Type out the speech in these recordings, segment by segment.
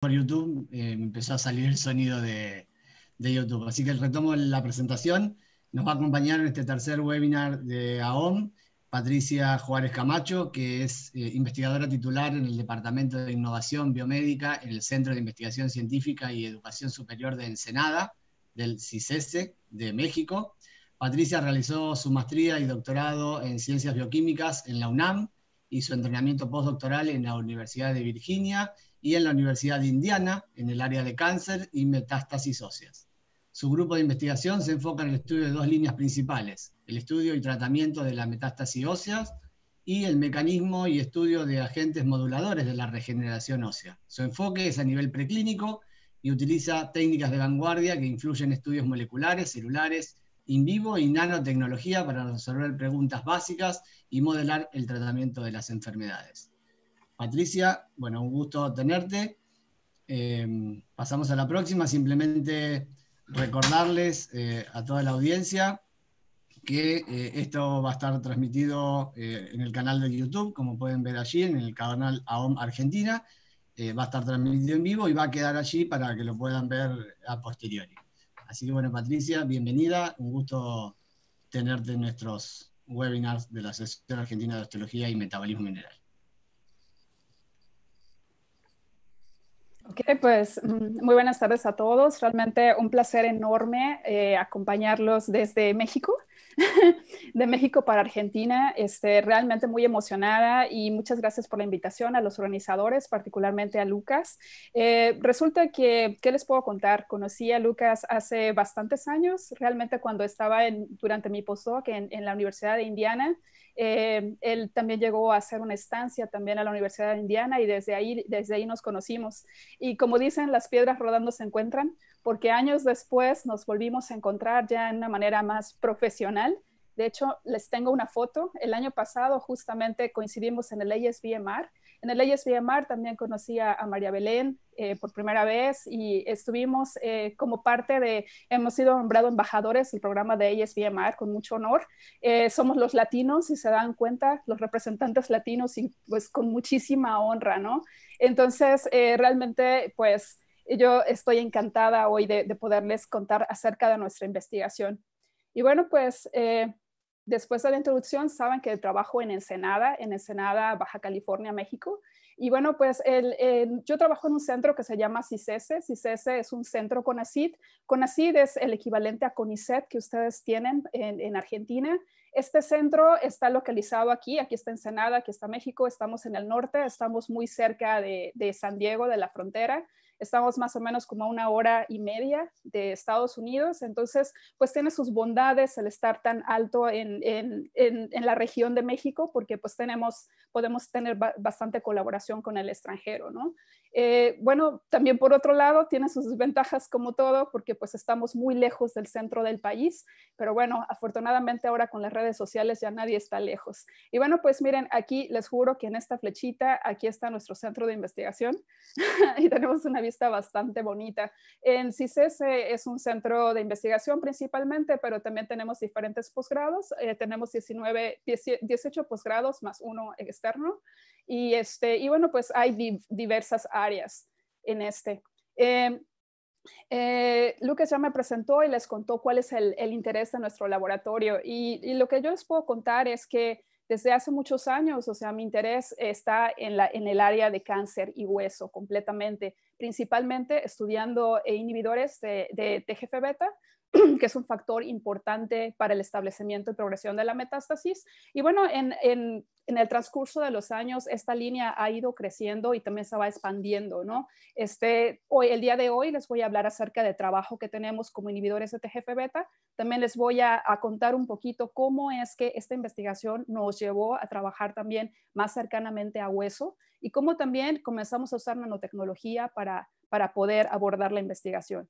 por YouTube, eh, me empezó a salir el sonido de, de YouTube. Así que retomo la presentación. Nos va a acompañar en este tercer webinar de AOM Patricia Juárez Camacho, que es eh, investigadora titular en el Departamento de Innovación Biomédica en el Centro de Investigación Científica y Educación Superior de Ensenada, del CICESE de México. Patricia realizó su maestría y doctorado en Ciencias Bioquímicas en la UNAM y su entrenamiento postdoctoral en la Universidad de Virginia y en la Universidad de Indiana, en el área de cáncer y metástasis óseas. Su grupo de investigación se enfoca en el estudio de dos líneas principales, el estudio y tratamiento de la metástasis óseas y el mecanismo y estudio de agentes moduladores de la regeneración ósea. Su enfoque es a nivel preclínico y utiliza técnicas de vanguardia que influyen estudios moleculares, celulares, in vivo y nanotecnología para resolver preguntas básicas y modelar el tratamiento de las enfermedades. Patricia, bueno, un gusto tenerte. Em, pasamos a la próxima, simplemente recordarles eh, a toda la audiencia que eh, esto va a estar transmitido eh, en el canal de YouTube, como pueden ver allí, en el canal AOM Argentina, va a estar transmitido en vivo y va a quedar allí para que lo puedan ver a posteriori. Así que bueno, Patricia, bienvenida, un gusto tenerte en nuestros webinars de la Asociación Argentina de Osteología y Metabolismo Mineral. Ok, pues mm, muy buenas tardes a todos. Realmente un placer enorme eh, acompañarlos desde México, de México para Argentina. Este, realmente muy emocionada y muchas gracias por la invitación a los organizadores, particularmente a Lucas. Eh, resulta que, ¿qué les puedo contar? Conocí a Lucas hace bastantes años, realmente cuando estaba en, durante mi postdoc en la Universidad de Indiana. Eh, él también llegó a hacer una estancia también a la Universidad de Indiana y desde ahí, desde ahí nos conocimos. Y como dicen, las piedras rodando se encuentran, porque años después nos volvimos a encontrar ya en una manera más profesional de hecho, les tengo una foto. El año pasado justamente coincidimos en el Leyes En el Leyes también conocí a, María Belén eh, por primera vez y estuvimos eh, como parte de, hemos sido nombrados embajadores del programa de Leyes con mucho honor. Eh, somos los latinos, y se dan cuenta, los representantes latinos y pues con muchísima honra, ¿no? Entonces, realmente pues yo estoy encantada hoy de poderles contar acerca de nuestra investigación. Y bueno, pues eh, después de la introducción, saben que trabajo en Ensenada, en Ensenada, Baja California, México. Y bueno, pues yo trabajo en un centro que se llama CICESE. CICESE es un centro CONACID. CONACID es el equivalente a CONICET que ustedes tienen en, Argentina. Este centro está localizado aquí, aquí está Ensenada, aquí está México, estamos en el norte, estamos muy cerca de San Diego, de la frontera. Estamos más o menos como a una hora y media de Estados Unidos, entonces pues tiene sus bondades el estar tan alto en, en, en, la región de México porque pues tenemos, podemos tener bastante colaboración con el extranjero, ¿no? Eh, bueno, también por otro lado tiene sus desventajas como todo porque pues estamos muy lejos del centro del país, pero bueno, afortunadamente ahora con las redes sociales ya nadie está lejos. Y bueno, pues miren, aquí les juro que en esta flechita, aquí está nuestro centro de investigación y tenemos una está bastante bonita. En CISES es un centro de investigación principalmente, pero también tenemos diferentes posgrados. Eh, tenemos 19, 18 posgrados más uno externo. Y, este, y bueno, pues hay diversas áreas en este. Em, eh, Lucas ya me presentó y les contó cuál es el, interés de nuestro laboratorio. y, lo que yo les puedo contar es que desde hace muchos años, o sea, mi interés está en, la, en el área de cáncer y hueso completamente, principalmente estudiando eh, inhibidores de TGF-beta, que es un factor importante para el establecimiento y progresión de la metástasis. Y bueno, en, en, el transcurso de los años, esta línea ha ido creciendo y también se va expandiendo, ¿no? Este, hoy, el día de hoy les voy a hablar acerca del trabajo que tenemos como inhibidores de TGF-beta. También les voy a, contar un poquito cómo es que esta investigación nos llevó a trabajar también más cercanamente a hueso y cómo también comenzamos a usar nanotecnología para, para poder abordar la investigación.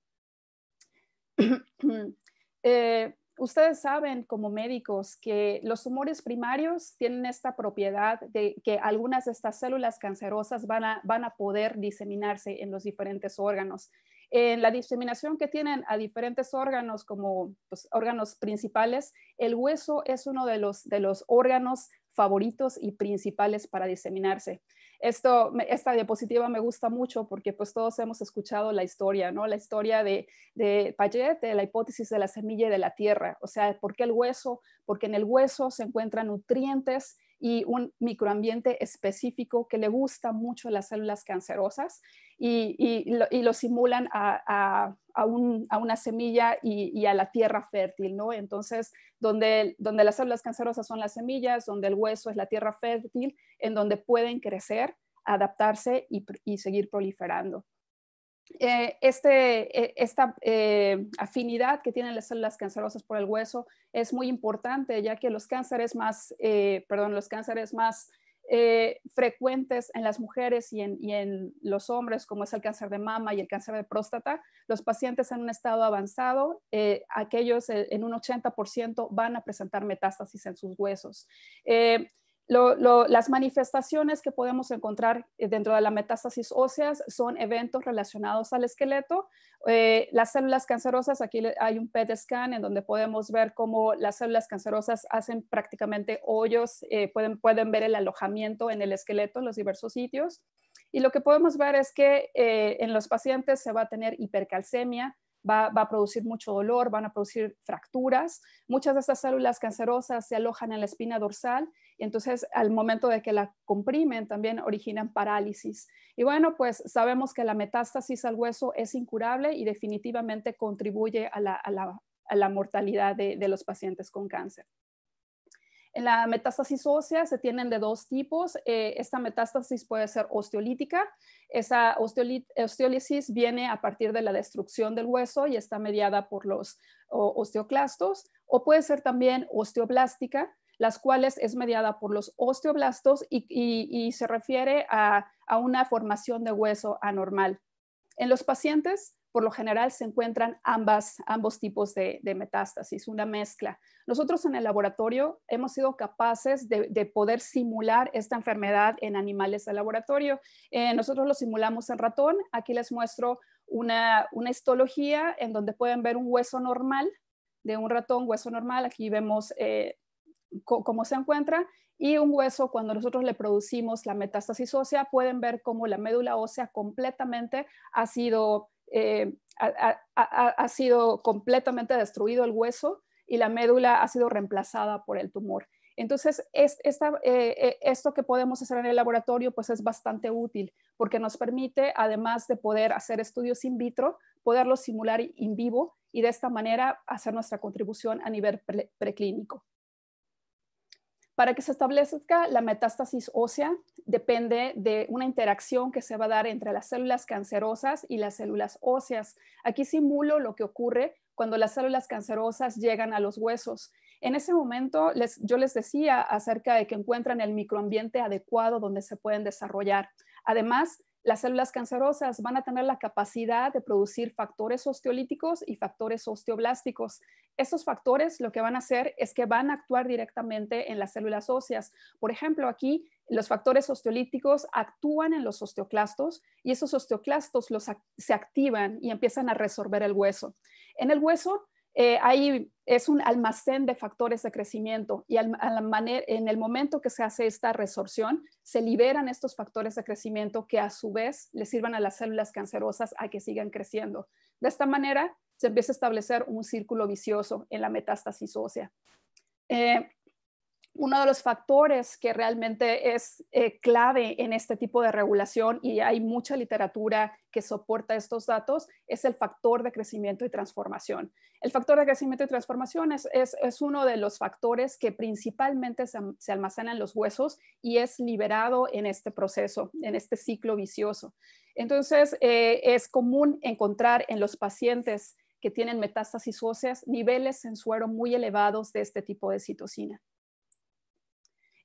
Eh, ustedes saben como médicos que los tumores primarios tienen esta propiedad de que algunas de estas células cancerosas van a, poder diseminarse en los diferentes órganos. En la diseminación que tienen a diferentes órganos como pues, órganos principales, el hueso es uno de los, de los órganos favoritos y principales para diseminarse. Esto, esta diapositiva me gusta mucho porque pues todos hemos escuchado la historia, ¿no? La historia de, de Payet, de la hipótesis de la semilla y de la tierra, o sea, ¿por qué el hueso? Porque en el hueso se encuentran nutrientes y un microambiente específico que le gusta mucho a las células cancerosas y, lo, simulan a, a, una semilla y, a la tierra fértil, ¿no? Entonces, donde las células cancerosas son las semillas, donde el hueso es la tierra fértil, en donde pueden crecer, adaptarse y seguir proliferando. Eh, este, eh, esta eh, afinidad que tienen las células cancerosas por el hueso es muy importante, ya que los cánceres más, perdón, los cánceres más frecuentes en las mujeres y en, y en, los hombres, como es el cáncer de mama y el cáncer de próstata, los pacientes en un estado avanzado, aquellos en un 80% van a presentar metástasis en sus huesos las manifestaciones que podemos encontrar eh, dentro de la metástasis óseas son eventos relacionados al esqueleto. Eh, las células cancerosas, aquí hay un PET scan en donde podemos ver cómo las células cancerosas hacen prácticamente hoyos, eh, pueden, ver el alojamiento en el esqueleto en los diversos sitios. Y lo que podemos ver es que en los pacientes se va a tener hipercalcemia, va, a producir mucho dolor, van a producir fracturas. Muchas de estas células cancerosas se alojan en la espina dorsal y entonces al momento de que la comprimen también originan parálisis. Y bueno, pues sabemos que la metástasis al hueso es incurable y definitivamente contribuye a la, mortalidad de los pacientes con cáncer. En la metástasis ósea se tienen de dos tipos. Eh, esta metástasis puede ser osteolítica. Esa osteólisis viene a partir de la destrucción del hueso y está mediada por los osteoclastos. O puede ser también osteoblástica, las cuales es mediada por los osteoblastos y, se refiere a una formación de hueso anormal. En los pacientes por lo general se encuentran ambas, ambos tipos de, metástasis, una mezcla. Nosotros en el laboratorio hemos sido capaces de, poder simular esta enfermedad en animales de laboratorio. Eh, nosotros lo simulamos en ratón. Aquí les muestro una, una histología en donde pueden ver un hueso normal de un ratón, hueso normal. Aquí vemos eh, cómo se encuentra y un hueso cuando nosotros le producimos la metástasis ósea pueden ver cómo la médula ósea completamente ha sido eh, ha, sido completamente destruido el hueso y la médula ha sido reemplazada por el tumor. Entonces, eh, eh, esto que podemos hacer en el laboratorio pues es bastante útil porque nos permite, además de poder hacer estudios in vitro, poderlos simular in vivo y de esta manera hacer nuestra contribución a nivel preclínico. Para que se establezca la metástasis ósea, depende de una interacción que se va a dar entre las células cancerosas y las células óseas. Aquí simulo lo que ocurre cuando las células cancerosas llegan a los huesos. En ese momento, les, yo les decía acerca de que encuentran el microambiente adecuado donde se pueden desarrollar. Además, las células cancerosas van a tener la capacidad de producir factores osteolíticos y factores osteoblásticos. Estos factores lo que van a hacer es que van a actuar directamente en las células óseas. Por ejemplo, aquí los factores osteolíticos actúan en los osteoclastos y esos osteoclastos se activan y empiezan a resolver el hueso. En el hueso eh, Ahí es un almacén de factores de crecimiento y en el momento que se hace esta resorción, se liberan estos factores de crecimiento que a su vez le sirvan a las células cancerosas a que sigan creciendo. De esta manera, se empieza a establecer un círculo vicioso en la metástasis ósea. Eh, uno de los factores que realmente es eh, clave en este tipo de regulación, y hay mucha literatura que soporta estos datos, es el factor de crecimiento y transformación. El factor de crecimiento y transformación es, uno de los factores que principalmente se, almacenan en los huesos y es liberado en este proceso, en este ciclo vicioso. Entonces, eh, es común encontrar en los pacientes que tienen metástasis óseas niveles en suero muy elevados de este tipo de citocina.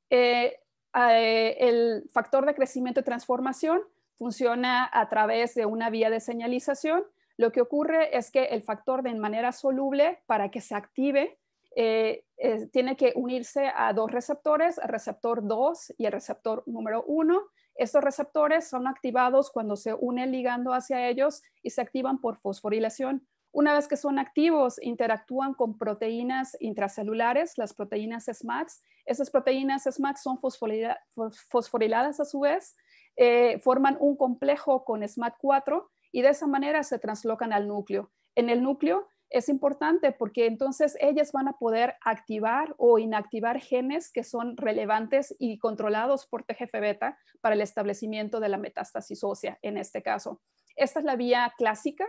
Eh, eh, el factor de crecimiento y transformación funciona a través de una vía de señalización. Lo que ocurre es que el factor de manera soluble, para que se active, eh, tiene que unirse a dos receptores, el receptor 2 y el receptor número 1. Estos receptores son activados cuando se unen ligando hacia ellos y se activan por fosforilación. Una vez que son activos, interactúan con proteínas intracelulares, las proteínas SMADS esas proteínas SMAC son fosforiladas a su vez, eh, forman un complejo con SMAC4 y de esa manera se translocan al núcleo. En el núcleo es importante porque entonces ellas van a poder activar o inactivar genes que son relevantes y controlados por TGF-beta para el establecimiento de la metástasis ósea en este caso. Esta es la vía clásica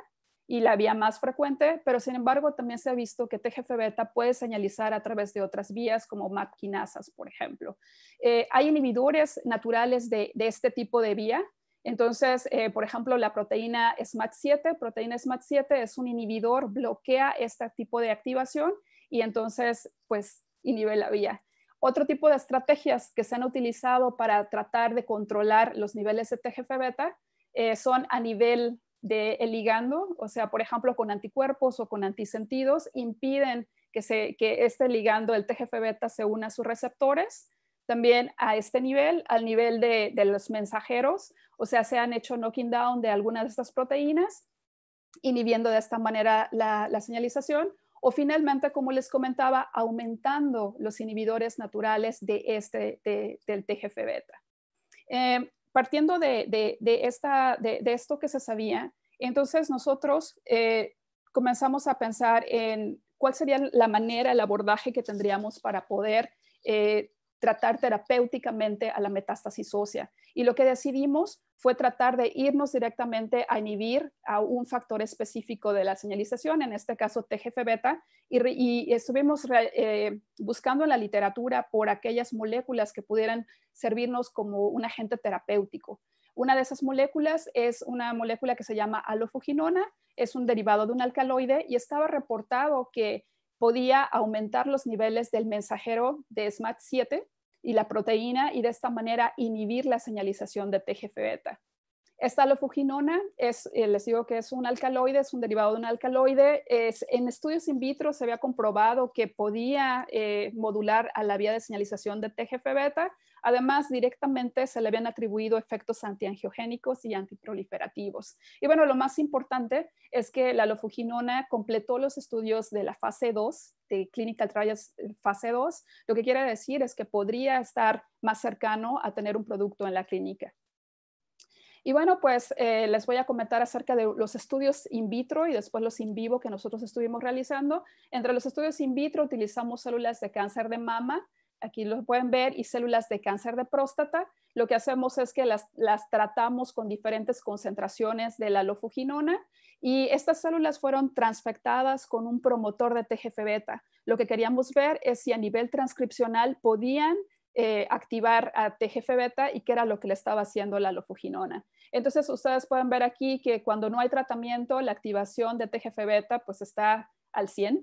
y la vía más frecuente, pero sin embargo también se ha visto que TGF beta puede señalizar a través de otras vías como MAP quinasas, por ejemplo. Eh, hay inhibidores naturales de, este tipo de vía. Entonces, eh, por ejemplo, la proteína smad 7 proteína smad 7 es un inhibidor, bloquea este tipo de activación y entonces, pues, inhibe la vía. Otro tipo de estrategias que se han utilizado para tratar de controlar los niveles de TGF beta eh, son a nivel del ligando, o sea, por ejemplo, con anticuerpos o con antisentidos, impiden que, se, que este ligando, el TGF-beta, se una a sus receptores. También a este nivel, al nivel de, los mensajeros, o sea, se han hecho knocking down de algunas de estas proteínas, inhibiendo de esta manera la, señalización o finalmente, como les comentaba, aumentando los inhibidores naturales de este, del TGF-beta. Eh, partiendo de, esta, de, esto que se sabía, entonces nosotros eh, comenzamos a pensar en cuál sería la manera, el abordaje que tendríamos para poder eh, tratar terapéuticamente a la metástasis ósea. Y lo que decidimos fue tratar de irnos directamente a inhibir a un factor específico de la señalización, en este caso TGF-beta, y, estuvimos eh, buscando en la literatura por aquellas moléculas que pudieran servirnos como un agente terapéutico. Una de esas moléculas es una molécula que se llama alofuginona, es un derivado de un alcaloide y estaba reportado que podía aumentar los niveles del mensajero de SMAT7 y la proteína y de esta manera inhibir la señalización de TGF-beta. Esta lofuginona es, eh, les digo que es un alcaloide, es un derivado de un alcaloide. en estudios in vitro se había comprobado que podía eh, modular a la vía de señalización de TGF-beta, Además, directamente se le habían atribuido efectos antiangiogénicos y antiproliferativos. Y bueno, lo más importante es que la lofuginona completó los estudios de la fase 2 de clinical trials eh, fase 2, lo que quiere decir es que podría estar más cercano a tener un producto en la clínica. Y bueno, pues eh, les voy a comentar acerca de los estudios in vitro y después los in vivo que nosotros estuvimos realizando. Entre los estudios in vitro utilizamos células de cáncer de mama, aquí lo pueden ver, y células de cáncer de próstata. Lo que hacemos es que las, tratamos con diferentes concentraciones de la lofuginona y estas células fueron transfectadas con un promotor de TGF-beta. Lo que queríamos ver es si a nivel transcripcional podían eh, activar a TGF-beta y qué era lo que le estaba haciendo la lofuginona. Entonces, ustedes pueden ver aquí que cuando no hay tratamiento, la activación de TGF-beta pues está al 100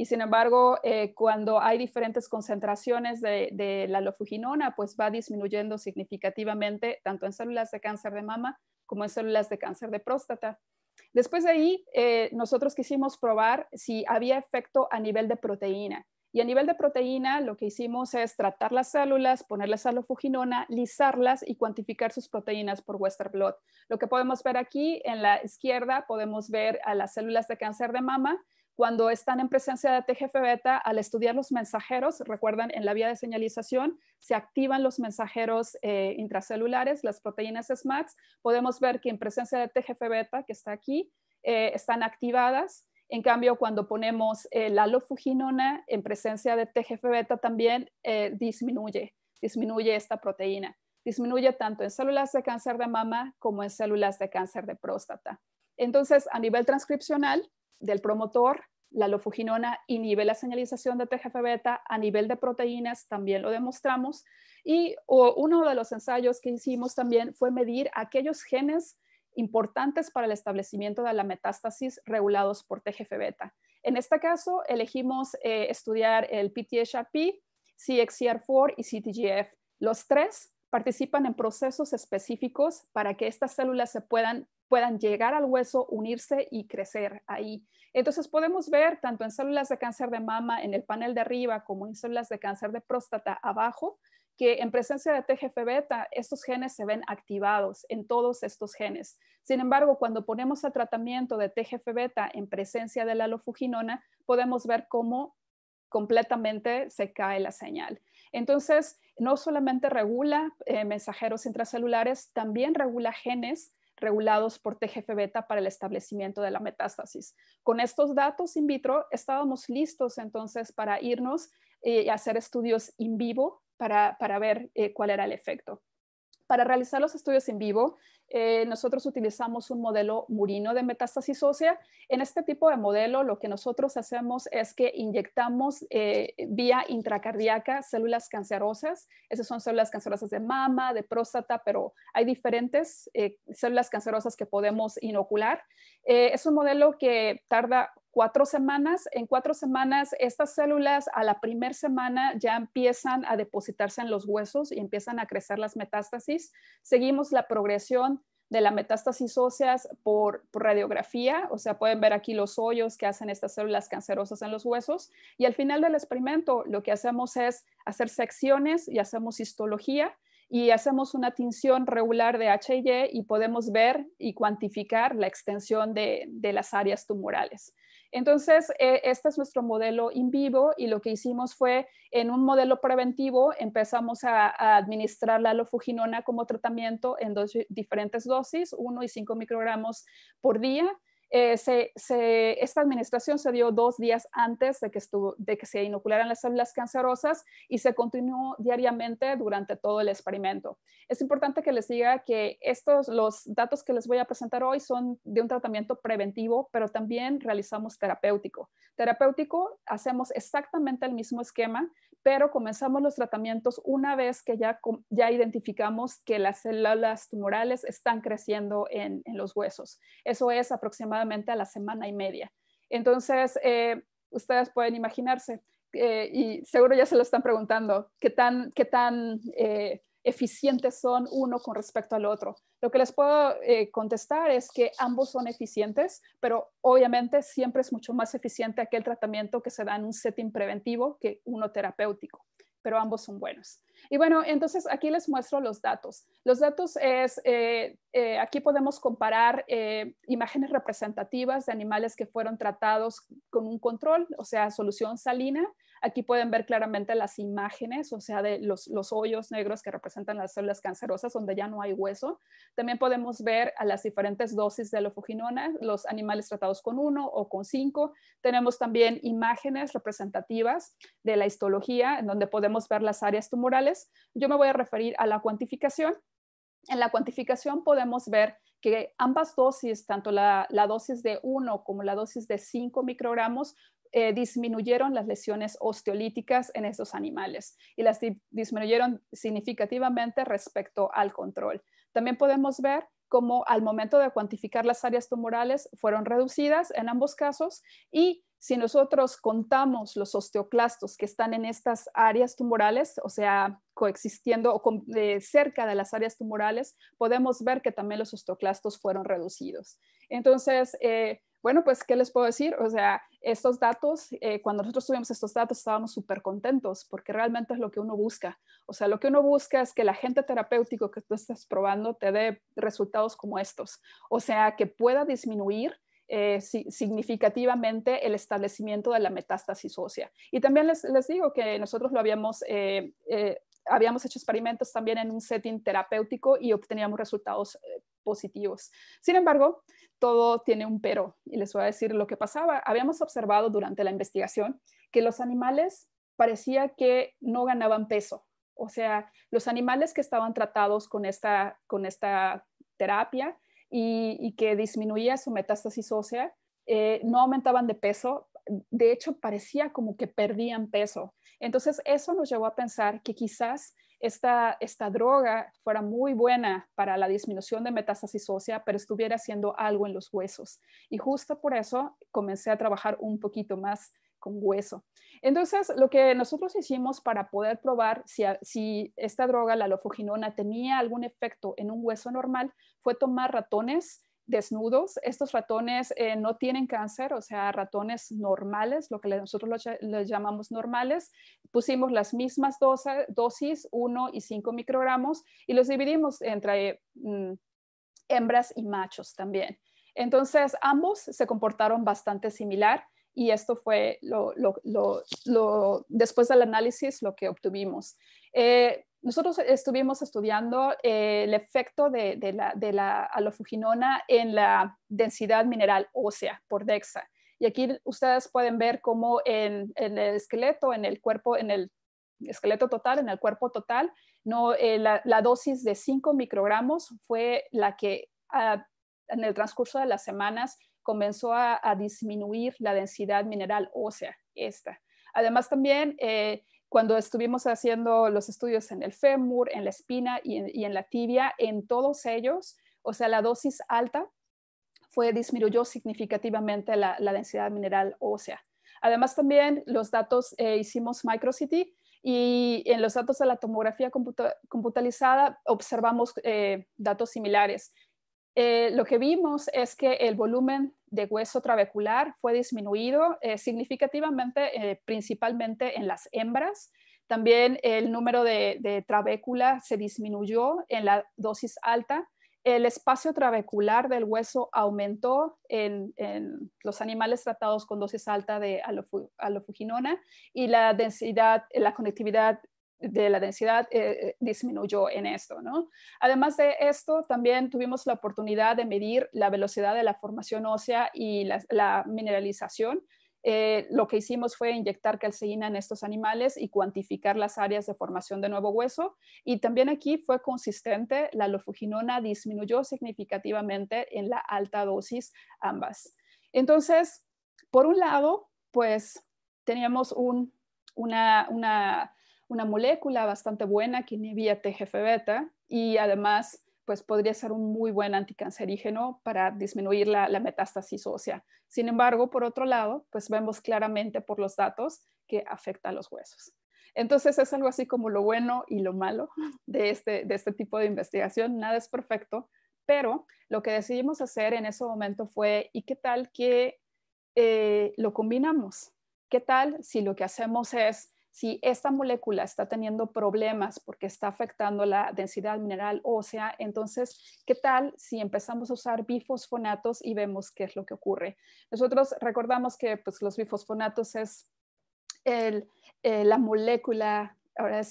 y sin embargo, eh, cuando hay diferentes concentraciones de, la lofuginona, pues va disminuyendo significativamente tanto en células de cáncer de mama como en células de cáncer de próstata. Después de ahí, eh, nosotros quisimos probar si había efecto a nivel de proteína. Y a nivel de proteína, lo que hicimos es tratar las células, ponerlas a lofuginona, lisarlas y cuantificar sus proteínas por Western blot. Lo que podemos ver aquí en la izquierda, podemos ver a las células de cáncer de mama cuando están en presencia de TGF-beta, al estudiar los mensajeros, recuerdan, en la vía de señalización se activan los mensajeros eh, intracelulares, las proteínas SMAX. Podemos ver que en presencia de TGF-beta, que está aquí, eh, están activadas. En cambio, cuando ponemos eh, la lofuginona en presencia de TGF-beta también disminuye, disminuye esta proteína disminuye tanto en células de cáncer de mama como en células de cáncer de próstata. Entonces, a nivel transcripcional, del promotor, la lofuginona nivel la señalización de TGF-beta a nivel de proteínas, también lo demostramos. Y uno de los ensayos que hicimos también fue medir aquellos genes importantes para el establecimiento de la metástasis regulados por TGF-beta. En este caso, elegimos eh, estudiar el PTHRP, CXCR4 y CTGF. Los tres participan en procesos específicos para que estas células se puedan puedan llegar al hueso, unirse y crecer ahí. Entonces podemos ver tanto en células de cáncer de mama en el panel de arriba como en células de cáncer de próstata abajo que en presencia de TGF beta estos genes se ven activados en todos estos genes. Sin embargo, cuando ponemos el tratamiento de TGF beta en presencia de la lofuginona, podemos ver cómo completamente se cae la señal. Entonces, no solamente regula eh, mensajeros intracelulares, también regula genes regulados por TGF beta para el establecimiento de la metástasis. Con estos datos in vitro estábamos listos entonces para irnos eh, y hacer estudios in vivo para, para ver eh, cuál era el efecto. Para realizar los estudios en vivo, eh, nosotros utilizamos un modelo murino de metástasis ósea. En este tipo de modelo, lo que nosotros hacemos es que inyectamos eh, vía intracardíaca células cancerosas. Esas son células cancerosas de mama, de próstata, pero hay diferentes eh, células cancerosas que podemos inocular. es un modelo que tarda cuatro semanas. En cuatro semanas, estas células a la primera semana ya empiezan a depositarse en los huesos y empiezan a crecer las metástasis. Seguimos la progresión de la metástasis óseas por, radiografía, o sea, pueden ver aquí los hoyos que hacen estas células cancerosas en los huesos. Y al final del experimento, lo que hacemos es hacer secciones y hacemos histología y hacemos una tinción regular de H&E y podemos ver y cuantificar la extensión de las áreas tumorales. Entonces, eh, este es nuestro modelo in vivo y lo que hicimos fue, en un modelo preventivo, empezamos a, administrar la lofuginona como tratamiento en dos diferentes dosis, 1 y 5 microgramos por día eh, esta administración se dio dos días antes de que, de que se inocularan las células cancerosas y se continuó diariamente durante todo el experimento. Es importante que les diga que estos, los datos que les voy a presentar hoy son de un tratamiento preventivo, pero también realizamos terapéutico. Terapéutico, hacemos exactamente el mismo esquema, pero comenzamos los tratamientos una vez que ya, ya identificamos que las células tumorales están creciendo en, los huesos. Eso es aproximadamente a la semana y media. Entonces, eh, ustedes pueden imaginarse, eh, y seguro ya se lo están preguntando, qué tan, qué tan eh, eficientes son uno con respecto al otro. Lo que les puedo eh, contestar es que ambos son eficientes, pero obviamente siempre es mucho más eficiente aquel tratamiento que se da en un setting preventivo que uno terapéutico pero ambos son buenos. Y bueno, entonces aquí les muestro los datos. Los datos es, eh, eh, aquí podemos comparar imágenes representativas de animales que fueron tratados con un control, o sea, solución salina, Aquí pueden ver claramente las imágenes, o sea, de los, hoyos negros que representan las células cancerosas donde ya no hay hueso. También podemos ver a las diferentes dosis de lofoginona, los animales tratados con uno o con cinco. Tenemos también imágenes representativas de la histología en donde podemos ver las áreas tumorales. Yo me voy a referir a la cuantificación. En la cuantificación podemos ver que ambas dosis, tanto la, la dosis de 1 como la dosis de 5 microgramos, eh, disminuyeron las lesiones osteolíticas en estos animales y las disminuyeron significativamente respecto al control. También podemos ver cómo al momento de cuantificar las áreas tumorales fueron reducidas en ambos casos y si nosotros contamos los osteoclastos que están en estas áreas tumorales, o sea, coexistiendo o cerca de las áreas tumorales, podemos ver que también los osteoclastos fueron reducidos. Entonces, eh, bueno, pues, ¿qué les puedo decir? O sea, estos datos, eh, cuando nosotros tuvimos estos datos, estábamos súper contentos porque realmente es lo que uno busca. O sea, lo que uno busca es que el agente terapéutico que tú estás probando te dé resultados como estos. O sea, que pueda disminuir eh, significativamente el establecimiento de la metástasis ósea. Y también les, digo que nosotros lo habíamos, eh, habíamos hecho experimentos también en un setting terapéutico y obteníamos resultados positivos. Sin embargo, todo tiene un pero y les voy a decir lo que pasaba. Habíamos observado durante la investigación que los animales parecía que no ganaban peso. O sea, los animales que estaban tratados con esta, con esta terapia y, que disminuía su metástasis ósea, eh, no aumentaban de peso. De hecho, parecía como que perdían peso. Entonces, eso nos llevó a pensar que quizás esta, droga fuera muy buena para la disminución de metástasis ósea, pero estuviera haciendo algo en los huesos. Y justo por eso comencé a trabajar un poquito más con hueso. Entonces, lo que nosotros hicimos para poder probar si, si, esta droga, la lofoginona, tenía algún efecto en un hueso normal fue tomar ratones desnudos. Estos ratones eh, no tienen cáncer, o sea, ratones normales, lo que nosotros los llamamos normales. Pusimos las mismas dosis, 1 y 5 microgramos, y los dividimos entre mm, hembras y machos también. Entonces, ambos se comportaron bastante similar y esto fue lo, después del análisis lo que obtuvimos. Eh, nosotros estuvimos estudiando eh, el efecto de, la, alofuginona en la densidad mineral ósea por DEXA. Y aquí ustedes pueden ver cómo en, el esqueleto, en el cuerpo, en el esqueleto total, en el cuerpo total, no, eh, la, dosis de 5 microgramos fue la que ah, en el transcurso de las semanas comenzó a, disminuir la densidad mineral ósea, esta. Además también eh, cuando estuvimos haciendo los estudios en el fémur, en la espina y en, la tibia, en todos ellos, o sea, la dosis alta fue, disminuyó significativamente la, densidad mineral ósea. Además, también los datos, eh, hicimos MicroCity y en los datos de la tomografía computalizada observamos eh, datos similares. Eh, lo que vimos es que el volumen de hueso trabecular fue disminuido eh, significativamente, eh, principalmente en las hembras. También el número de, de trabécula se disminuyó en la dosis alta. El espacio trabecular del hueso aumentó en, los animales tratados con dosis alta de alofuginona y la densidad, la conectividad de la densidad eh, disminuyó en esto. ¿no? Además de esto, también tuvimos la oportunidad de medir la velocidad de la formación ósea y la, mineralización. Eh, lo que hicimos fue inyectar calceína en estos animales y cuantificar las áreas de formación de nuevo hueso. Y también aquí fue consistente, la lofuginona disminuyó significativamente en la alta dosis ambas. Entonces, por un lado, pues teníamos una, una una molécula bastante buena que inhibía TGF-beta y además pues podría ser un muy buen anticancerígeno para disminuir la, metástasis ósea. Sin embargo, por otro lado, pues vemos claramente por los datos que afecta a los huesos. Entonces es algo así como lo bueno y lo malo este, de este, tipo de investigación. Nada es perfecto, pero lo que decidimos hacer en ese momento fue, ¿y qué tal que eh, lo combinamos? ¿Qué tal si lo que hacemos es si esta molécula está teniendo problemas porque está afectando la densidad mineral ósea, entonces, ¿qué tal si empezamos a usar bifosfonatos y vemos qué es lo que ocurre? Nosotros recordamos que pues, los bifosfonatos es eh, la molécula ahora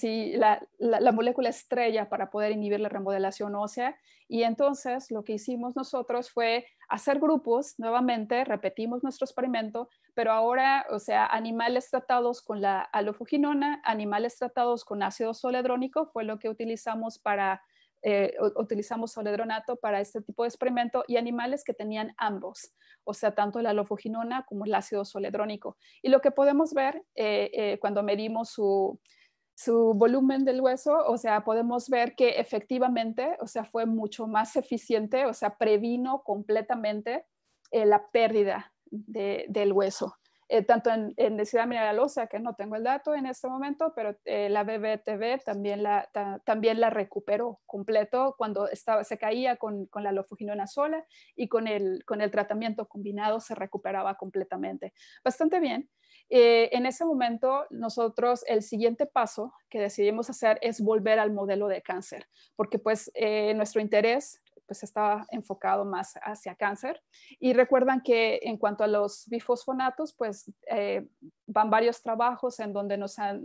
la, molécula estrella para poder inhibir la remodelación ósea. Y entonces lo que hicimos nosotros fue hacer grupos, nuevamente repetimos nuestro experimento, pero ahora, o sea, animales tratados con la alofuginona, animales tratados con ácido soledrónico, fue lo que utilizamos para, eh, utilizamos soledronato para este tipo de experimento, y animales que tenían ambos, o sea, tanto la alofuginona como el ácido soledrónico. Y lo que podemos ver eh, eh, cuando medimos su, volumen del hueso, o sea, podemos ver que efectivamente, o sea, fue mucho más eficiente, o sea, previno completamente la pérdida del hueso. Eh, tanto en, en, densidad que no tengo el dato en este momento, pero eh, la BBTV también la, también la recuperó completo cuando estaba, se caía con, la lofuginona sola y con el, con el tratamiento combinado se recuperaba completamente. Bastante bien. Eh, en ese momento, nosotros el siguiente paso que decidimos hacer es volver al modelo de cáncer, porque pues eh, nuestro interés pues estaba enfocado más hacia cáncer. Y recuerdan que en cuanto a los bifosfonatos, pues eh, van varios trabajos en donde nos han,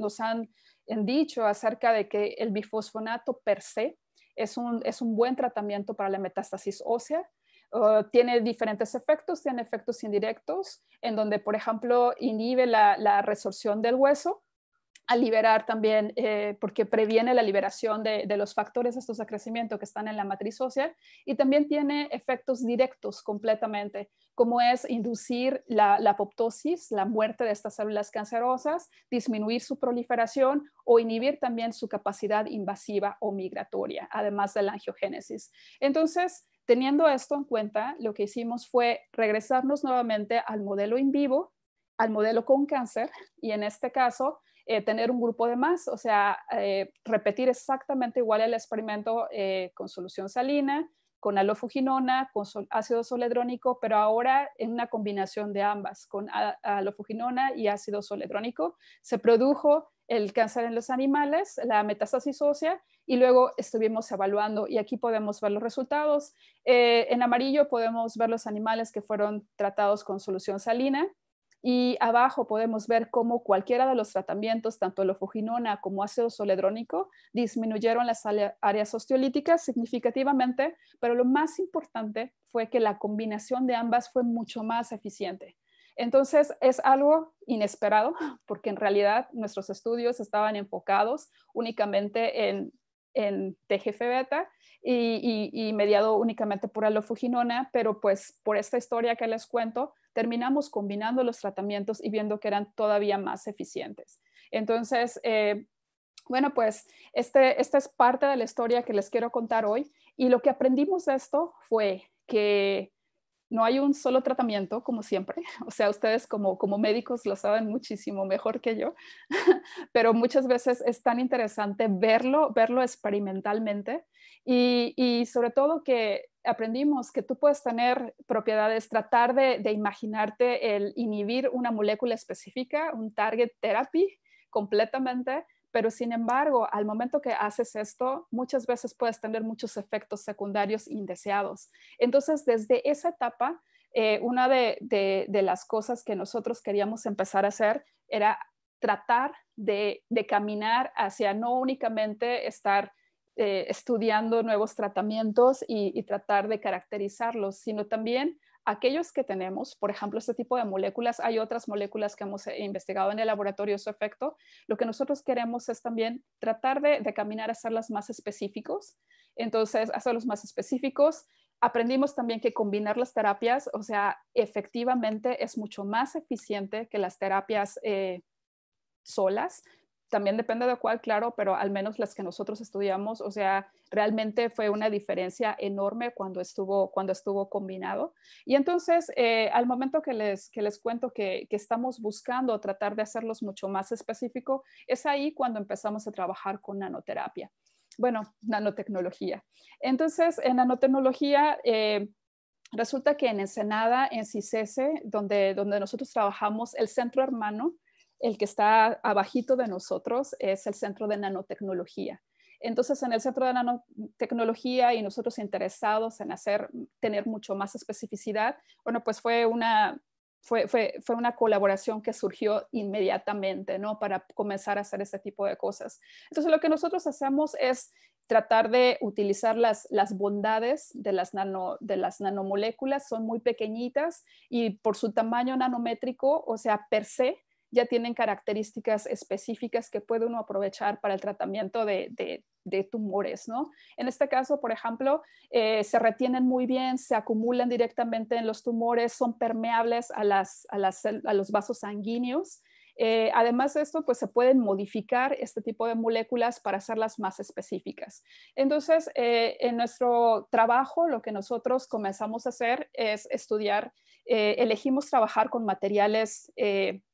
dicho acerca de que el bifosfonato per se es un buen tratamiento para la metástasis ósea, tiene diferentes efectos, tiene efectos indirectos, en donde, por ejemplo, inhibe la, resorción del hueso al liberar también, eh, porque previene la liberación de, los factores estos de crecimiento que están en la matriz ósea, y también tiene efectos directos completamente, como es inducir la apoptosis, la muerte de estas células cancerosas, disminuir su proliferación o inhibir también su capacidad invasiva o migratoria, además de la angiogénesis. Entonces, Teniendo esto en cuenta, lo que hicimos fue regresarnos nuevamente al modelo in vivo, al modelo con cáncer, y en este caso eh, tener un grupo de más, o sea, eh, repetir exactamente igual el experimento eh, con solución salina, con alofuginona, con ácido soledrónico, pero ahora en una combinación de ambas, con alofuginona y ácido soledrónico, se produjo el cáncer en los animales, la metástasis ósea, y luego estuvimos evaluando y aquí podemos ver los resultados. Eh, en amarillo podemos ver los animales que fueron tratados con solución salina y abajo podemos ver cómo cualquiera de los tratamientos, tanto lofuginona como ácido soledrónico, disminuyeron las áreas osteolíticas significativamente, pero lo más importante fue que la combinación de ambas fue mucho más eficiente. Entonces es algo inesperado porque en realidad nuestros estudios estaban enfocados únicamente en, TGF beta y, y, mediado únicamente por alofuginona, pero pues por esta historia que les cuento, terminamos combinando los tratamientos y viendo que eran todavía más eficientes. Entonces, eh, bueno, pues este, esta es parte de la historia que les quiero contar hoy y lo que aprendimos de esto fue que no hay un solo tratamiento, como siempre. O sea, ustedes como, como médicos lo saben muchísimo mejor que yo, pero muchas veces es tan interesante verlo, verlo experimentalmente y, y sobre todo que aprendimos que tú puedes tener propiedades, tratar de, de, imaginarte el inhibir una molécula específica, un target therapy completamente, pero sin embargo, al momento que haces esto, muchas veces puedes tener muchos efectos secundarios indeseados. Entonces, desde esa etapa, eh, una de, las cosas que nosotros queríamos empezar a hacer era tratar de, caminar hacia no únicamente estar eh, estudiando nuevos tratamientos y, tratar de caracterizarlos, sino también aquellos que tenemos, por ejemplo, este tipo de moléculas, hay otras moléculas que hemos eh, investigado en el laboratorio su efecto, lo que nosotros queremos es también tratar de, caminar a hacerlas más específicos, entonces hacerlos más específicos. Aprendimos también que combinar las terapias, o sea, efectivamente es mucho más eficiente que las terapias eh, solas, también depende de cuál, claro, pero al menos las que nosotros estudiamos, o sea, realmente fue una diferencia enorme cuando estuvo, cuando estuvo combinado. Y entonces, eh, al momento que les, que les cuento que, que, estamos buscando tratar de hacerlos mucho más específico, es ahí cuando empezamos a trabajar con nanoterapia. Bueno, nanotecnología. Entonces, en nanotecnología... Eh, resulta que en Ensenada, en CICESE, donde, donde nosotros trabajamos, el centro hermano el que está abajito de nosotros es el Centro de Nanotecnología. Entonces, en el Centro de Nanotecnología y nosotros interesados en hacer, tener mucho más especificidad, bueno, pues fue una, fue, una colaboración que surgió inmediatamente, ¿no? Para comenzar a hacer este tipo de cosas. Entonces, lo que nosotros hacemos es tratar de utilizar las, las bondades de las, nano, de las nanomoléculas, son muy pequeñitas y por su tamaño nanométrico, o sea, per se, ya tienen características específicas que puede uno aprovechar para el tratamiento de, tumores, ¿no? En este caso, por ejemplo, eh, se retienen muy bien, se acumulan directamente en los tumores, son permeables a los vasos sanguíneos, eh, además de esto, pues se pueden modificar este tipo de moléculas para hacerlas más específicas. Entonces, eh, en nuestro trabajo, lo que nosotros comenzamos a hacer es estudiar, eh, elegimos trabajar con materiales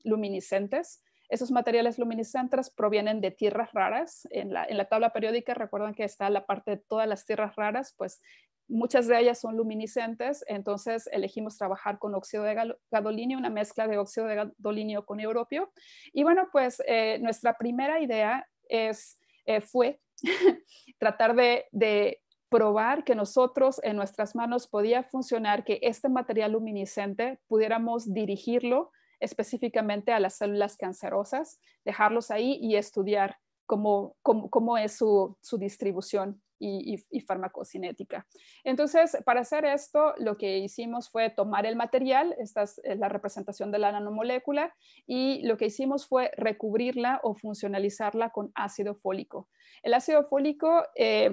luminiscentes. Esos materiales luminiscentes provienen de tierras raras. En la, en la, tabla periódica, recuerdan que está la parte de todas las tierras raras, pues Muchas de ellas son luminiscentes, entonces elegimos trabajar con óxido de gadolinio, una mezcla de óxido de gadolinio con europio. Y bueno, pues eh, nuestra primera idea eh, fue tratar de, de probar que nosotros en nuestras manos podía funcionar, que este material luminiscente pudiéramos dirigirlo específicamente a las células cancerosas, dejarlos ahí y estudiar cómo, es su, distribución y, farmacocinética. Entonces, para hacer esto, lo que hicimos fue tomar el material, esta es eh, la representación de la nanomolécula, y lo que hicimos fue recubrirla o funcionalizarla con ácido fólico. El ácido fólico... Eh,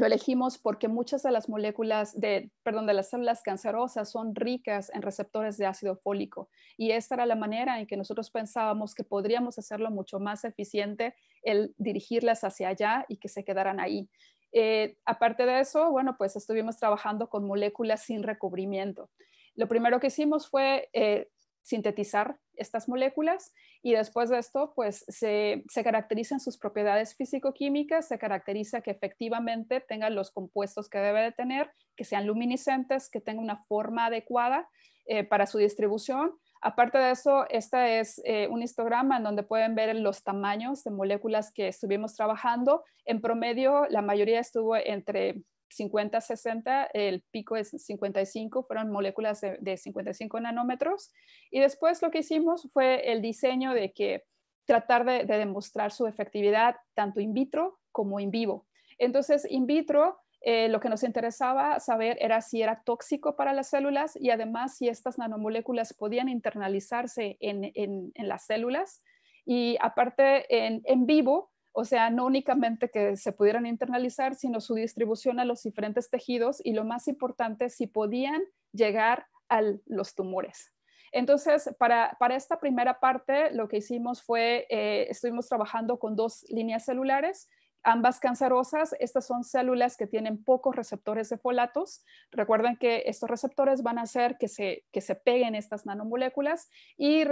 lo elegimos porque muchas de las moléculas de, perdón, de las células cancerosas son ricas en receptores de ácido fólico y esta era la manera en que nosotros pensábamos que podríamos hacerlo mucho más eficiente el dirigirlas hacia allá y que se quedaran ahí. Eh, aparte de eso, bueno, pues estuvimos trabajando con moléculas sin recubrimiento. Lo primero que hicimos fue eh, sintetizar estas moléculas y después de esto, pues se, caracterizan sus propiedades físico-químicas, se caracteriza que efectivamente tengan los compuestos que debe de tener, que sean luminiscentes, que tengan una forma adecuada eh, para su distribución. Aparte de eso, este es eh, un histograma en donde pueden ver los tamaños de moléculas que estuvimos trabajando. En promedio, la mayoría estuvo entre 50, 60, el pico es 55, fueron moléculas de, 55 nanómetros. Y después lo que hicimos fue el diseño de que tratar de, demostrar su efectividad tanto in vitro como in vivo. Entonces, in vitro eh, lo que nos interesaba saber era si era tóxico para las células y además si estas nanomoléculas podían internalizarse en, las células. Y aparte, en, vivo, o sea, no únicamente que se pudieran internalizar, sino su distribución a los diferentes tejidos y lo más importante, si podían llegar a los tumores. Entonces, para, esta primera parte, lo que hicimos fue, eh, estuvimos trabajando con dos líneas celulares Ambas cancerosas, estas son células que tienen pocos receptores de folatos. Recuerden que estos receptores van a hacer que se, se peguen estas nanomoléculas y,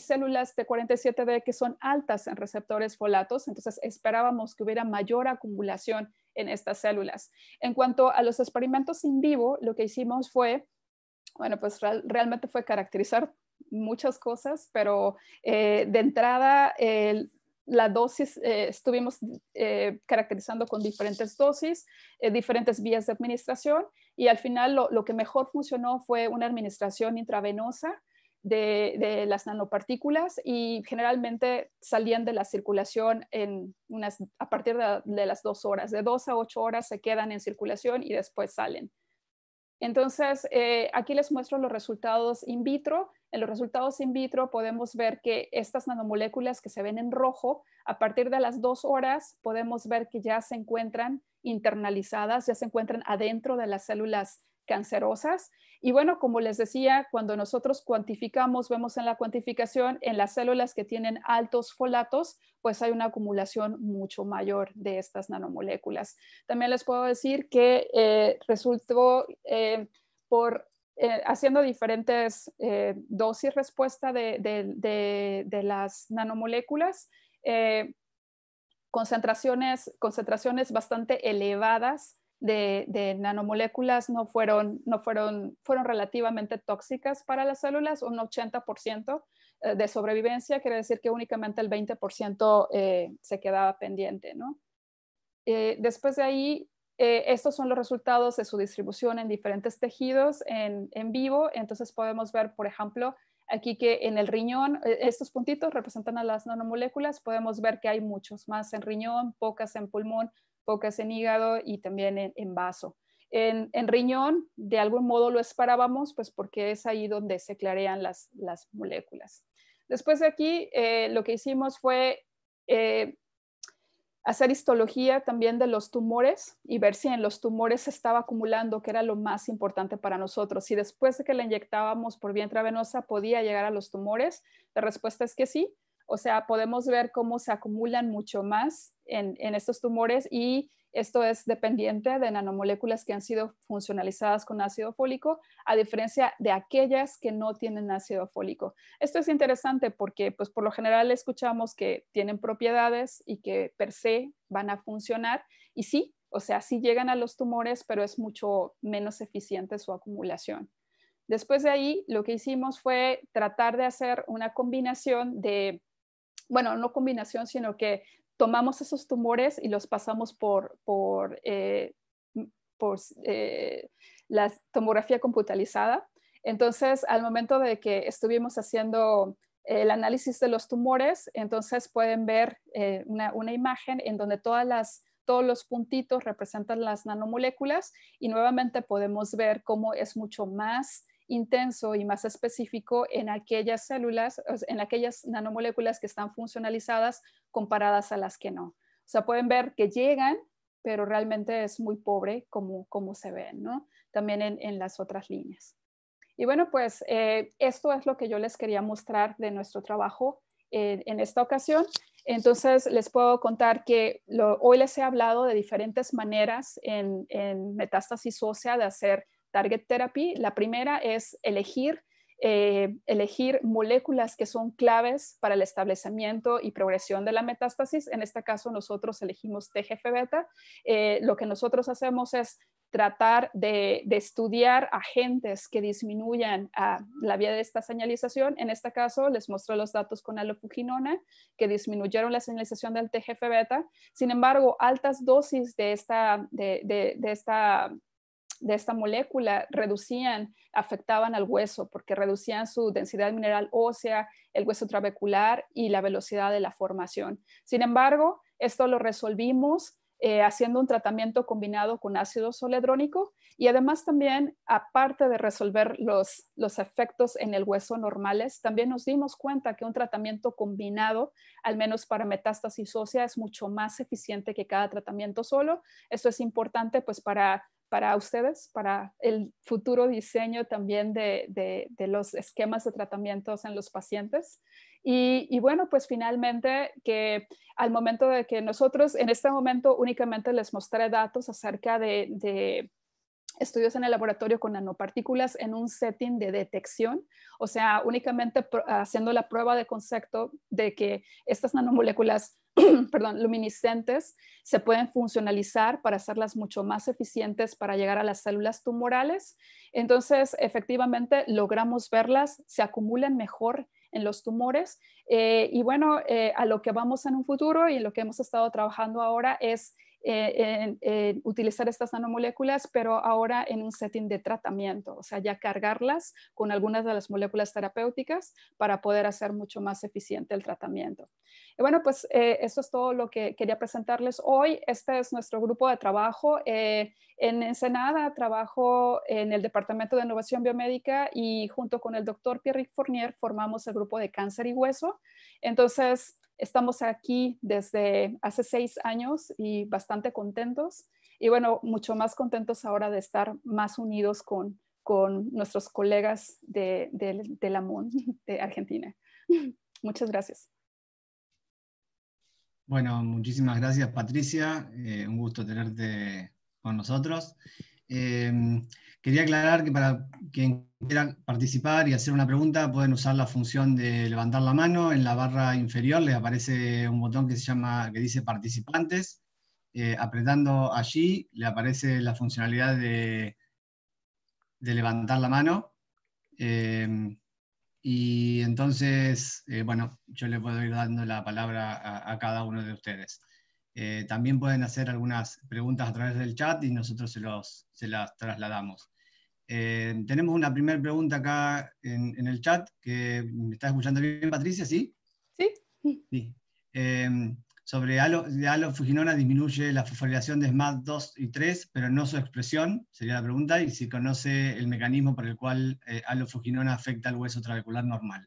células de 47 d que son altas en receptores folatos. Entonces esperábamos que hubiera mayor acumulación en estas células. En cuanto a los experimentos in vivo, lo que hicimos fue, bueno, pues realmente fue caracterizar muchas cosas, pero eh, de entrada el la dosis, eh, estuvimos eh, caracterizando con diferentes dosis, eh, diferentes vías de administración y al final lo, que mejor funcionó fue una administración intravenosa de, las nanopartículas y generalmente salían de la circulación en unas, a partir de, las dos horas, de dos a ocho horas se quedan en circulación y después salen. Entonces, aquí les muestro los resultados in vitro en los resultados in vitro podemos ver que estas nanomoléculas que se ven en rojo, a partir de las dos horas podemos ver que ya se encuentran internalizadas, ya se encuentran adentro de las células cancerosas. Y bueno, como les decía, cuando nosotros cuantificamos, vemos en la cuantificación, en las células que tienen altos folatos, pues hay una acumulación mucho mayor de estas nanomoléculas. También les puedo decir que eh, resultó eh, por eh, haciendo diferentes eh, dosis respuesta de, las nanomoléculas, eh, concentraciones, concentraciones bastante elevadas de, nanomoléculas no fueron, no fueron, relativamente tóxicas para las células, un 80% de sobrevivencia, quiere decir que únicamente el 20% se quedaba pendiente. ¿no? después de ahí, eh, estos son los resultados de su distribución en diferentes tejidos en, vivo. Entonces podemos ver, por ejemplo, aquí que en el riñón, e, estos puntitos representan a las nanomoléculas. Podemos ver que hay muchos más en riñón, pocas en pulmón, pocas en hígado y también en, vaso. En, riñón, de algún modo lo esperábamos, pues porque es ahí donde se clarean las, moléculas. Después de aquí, eh, lo que hicimos fue eh, hacer histología también de los tumores y ver si en los tumores se estaba acumulando, que era lo más importante para nosotros. Si después de que la inyectábamos por vía intravenosa podía llegar a los tumores, la respuesta es que sí. O sea, podemos ver cómo se acumulan mucho más en, estos tumores y esto es dependiente de nanomoléculas que han sido funcionalizadas con ácido fólico, a diferencia de aquellas que no tienen ácido fólico. Esto es interesante porque, pues, por lo general escuchamos que tienen propiedades y que per se van a funcionar. Y sí, o sea, sí llegan a los tumores, pero es mucho menos eficiente su acumulación. Después de ahí, lo que hicimos fue tratar de hacer una combinación de bueno, no combinación, sino que tomamos esos tumores y los pasamos por, eh, eh, la tomografía computarizada. Entonces, al momento de que estuvimos haciendo el análisis de los tumores, entonces pueden ver eh, una, imagen en donde todos los puntitos representan las nanomoléculas y nuevamente podemos ver cómo es mucho más intenso y más específico en aquellas células, en aquellas nanomoléculas que están funcionalizadas comparadas a las que no. O sea, pueden ver que llegan, pero realmente es muy pobre como, como se ven, ¿no? También en, las otras líneas. Y bueno, pues eh, esto es lo que yo les quería mostrar de nuestro trabajo eh, en, esta ocasión. Entonces, les puedo contar que hoy les he hablado de diferentes maneras en, en metástasis ósea de hacer Target Therapy. La primera es elegir, eh, elegir moléculas que son claves para el establecimiento y progresión de la metástasis. En este caso, nosotros elegimos TGF-beta. Eh, lo que nosotros hacemos es tratar de, estudiar agentes que disminuyan ah, la vía de esta señalización. En este caso, les mostré los datos con alofuginona que disminuyeron la señalización del TGF-beta. Sin embargo, altas dosis de esta, de esta de esta molécula reducían, afectaban al hueso porque reducían su densidad mineral ósea, el hueso trabecular y la velocidad de la formación. Sin embargo, esto lo resolvimos eh, haciendo un tratamiento combinado con ácido soledrónico y además también, aparte de resolver los, los efectos en el hueso normales, también nos dimos cuenta que un tratamiento combinado, al menos para metástasis ósea, es mucho más eficiente que cada tratamiento solo. Esto es importante pues para para ustedes, para el futuro diseño también de, los esquemas de tratamientos en los pacientes. Y, bueno, pues finalmente que al momento de que nosotros en este momento únicamente les mostré datos acerca de estudios en el laboratorio con nanopartículas en un setting de detección, o sea, únicamente haciendo la prueba de concepto de que estas nanomoléculas, perdón, luminiscentes, se pueden funcionalizar para hacerlas mucho más eficientes para llegar a las células tumorales. Entonces, efectivamente, logramos verlas, se acumulan mejor en los tumores. Eh, y bueno, eh, a lo que vamos en un futuro y en lo que hemos estado trabajando ahora es eh, utilizar estas nanomoléculas, pero ahora en un setting de tratamiento, o sea, ya cargarlas con algunas de las moléculas terapéuticas para poder hacer mucho más eficiente el tratamiento. Y bueno, pues eh, eso es todo lo que quería presentarles hoy. Este es nuestro grupo de trabajo. Eh, en Ensenada trabajo en el Departamento de Innovación Biomédica y junto con el doctor Pierre Fournier formamos el grupo de cáncer y hueso. Entonces, Estamos aquí desde hace seis años y bastante contentos y bueno, mucho más contentos ahora de estar más unidos con, con nuestros colegas de, la MON, de Argentina. Muchas gracias. Bueno, muchísimas gracias Patricia, eh, un gusto tenerte con nosotros. Em, quería aclarar que para quien quiera participar y hacer una pregunta, pueden usar la función de levantar la mano. En la barra inferior les aparece un botón que se llama, que dice participantes. Eh, apretando allí le aparece la funcionalidad de, levantar la mano. Em, y entonces, eh, bueno, yo le puedo ir dando la palabra a cada uno de ustedes. Eh, también pueden hacer algunas preguntas a través del chat y nosotros se, los, las trasladamos. Eh, tenemos una primera pregunta acá en, el chat, que me está escuchando bien Patricia, ¿sí? Sí. Eh, sobre alofuginona disminuye la fosforilación de SMAD 2 y 3, pero no su expresión, sería la pregunta, y si conoce el mecanismo por el cual halo afecta al hueso trabecular normal.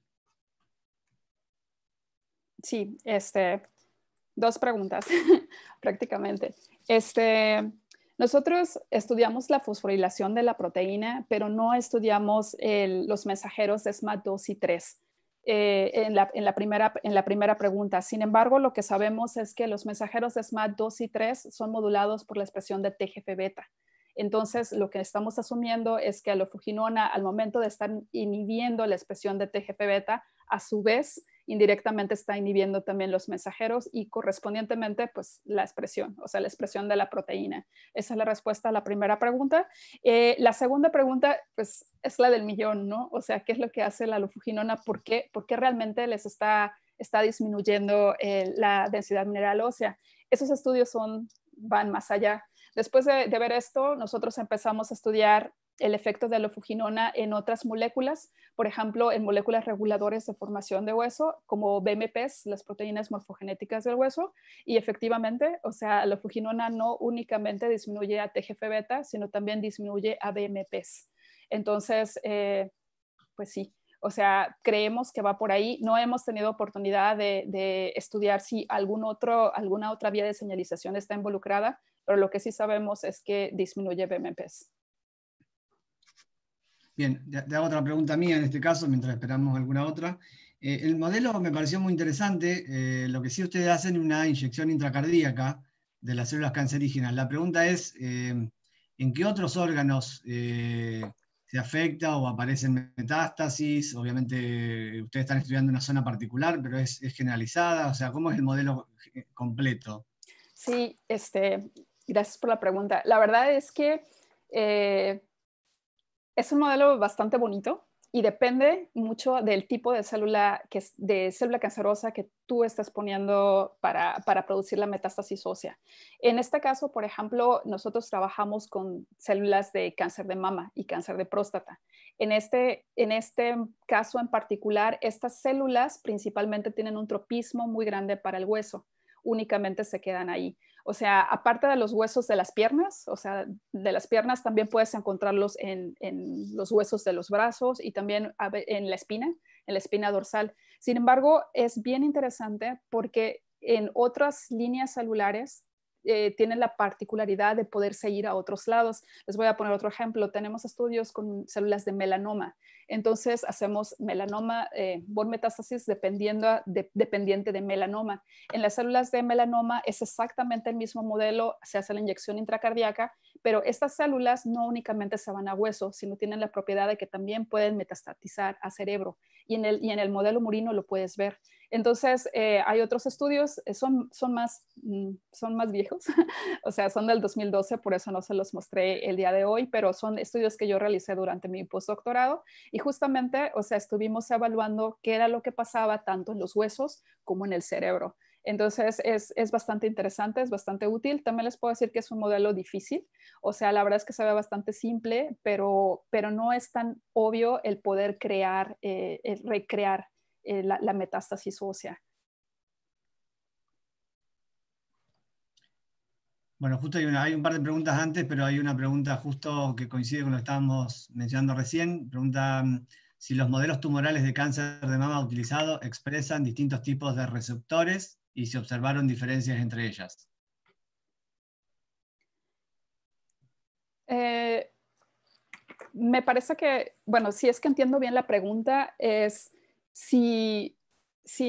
Sí, este, dos preguntas prácticamente. Este, nosotros estudiamos la fosforilación de la proteína, pero no estudiamos los mensajeros de SMA 2 y 3 eh, en, la, primera, en la primera pregunta. Sin embargo, lo que sabemos es que los mensajeros de SMA 2 y 3 son modulados por la expresión de TGF-beta. Entonces, lo que estamos asumiendo es que a la fuginona, al momento de estar inhibiendo la expresión de TGF-beta, a su vez indirectamente está inhibiendo también los mensajeros y correspondientemente pues la expresión, o sea, la expresión de la proteína. Esa es la respuesta a la primera pregunta. Eh, la segunda pregunta pues es la del millón, ¿no? O sea, ¿qué es lo que hace la lufuginona? ¿Por qué, realmente les está, está disminuyendo eh, la densidad mineral ósea? Esos estudios son, van más allá. Después de ver esto, nosotros empezamos a estudiar el efecto de la fuginona en otras moléculas, por ejemplo, en moléculas reguladoras de formación de hueso, como BMPs, las proteínas morfogenéticas del hueso, y efectivamente, o sea, la fuginona no únicamente disminuye a TGF-beta, sino también disminuye a BMPs. Entonces, eh, pues sí, o sea, creemos que va por ahí. No hemos tenido oportunidad de, de, estudiar si algún otro, alguna otra vía de señalización está involucrada, pero lo que sí sabemos es que disminuye BMPs. Bien, te hago otra pregunta mía en este caso, mientras esperamos alguna otra. Eh, el modelo me pareció muy interesante, eh, lo que sí ustedes hacen es una inyección intracardíaca de las células cancerígenas. La pregunta es, eh, ¿en qué otros órganos se afecta o aparecen metástasis? Obviamente ustedes están estudiando una zona particular, pero es, generalizada, o sea, ¿cómo es el modelo completo? Sí, este, gracias por la pregunta. La verdad es que... Es un modelo bastante bonito y depende mucho del tipo de célula, de célula cancerosa que tú estás poniendo para, producir la metástasis ósea. En este caso, por ejemplo, nosotros trabajamos con células de cáncer de mama y cáncer de próstata. En este, en este caso en particular, estas células principalmente tienen un tropismo muy grande para el hueso, únicamente se quedan ahí. O sea, aparte de los huesos de las piernas, o sea, de las piernas también puedes encontrarlos en, en los huesos de los brazos y también en la espina, en la espina dorsal. Sin embargo, es bien interesante porque en otras líneas celulares eh, tienen la particularidad de poder seguir a otros lados. Les voy a poner otro ejemplo. Tenemos estudios con células de melanoma. Entonces hacemos melanoma, eh, metástasis dependiendo dependiente de melanoma. En las células de melanoma es exactamente el mismo modelo, se hace la inyección intracardíaca, pero estas células no únicamente se van a hueso, sino tienen la propiedad de que también pueden metastatizar a cerebro. y en el modelo murino lo puedes ver. Entonces, eh, hay otros estudios, eh, son, son, más, mm, viejos, o sea, son del 2012, por eso no se los mostré el día de hoy, pero son estudios que yo realicé durante mi postdoctorado y justamente, o sea, estuvimos evaluando qué era lo que pasaba tanto en los huesos como en el cerebro. Entonces es, bastante interesante, es bastante útil. También les puedo decir que es un modelo difícil, o sea, la verdad es que se ve bastante simple, pero, no es tan obvio el poder crear, eh, el recrear eh, la, metástasis ósea. Bueno, justo hay, un par de preguntas antes, pero hay una pregunta justo que coincide con lo que estábamos mencionando recién. Pregunta mm, si los modelos tumorales de cáncer de mama utilizados expresan distintos tipos de receptores y si observaron diferencias entre ellas. Eh, me parece que, bueno, si es que entiendo bien la pregunta, es si,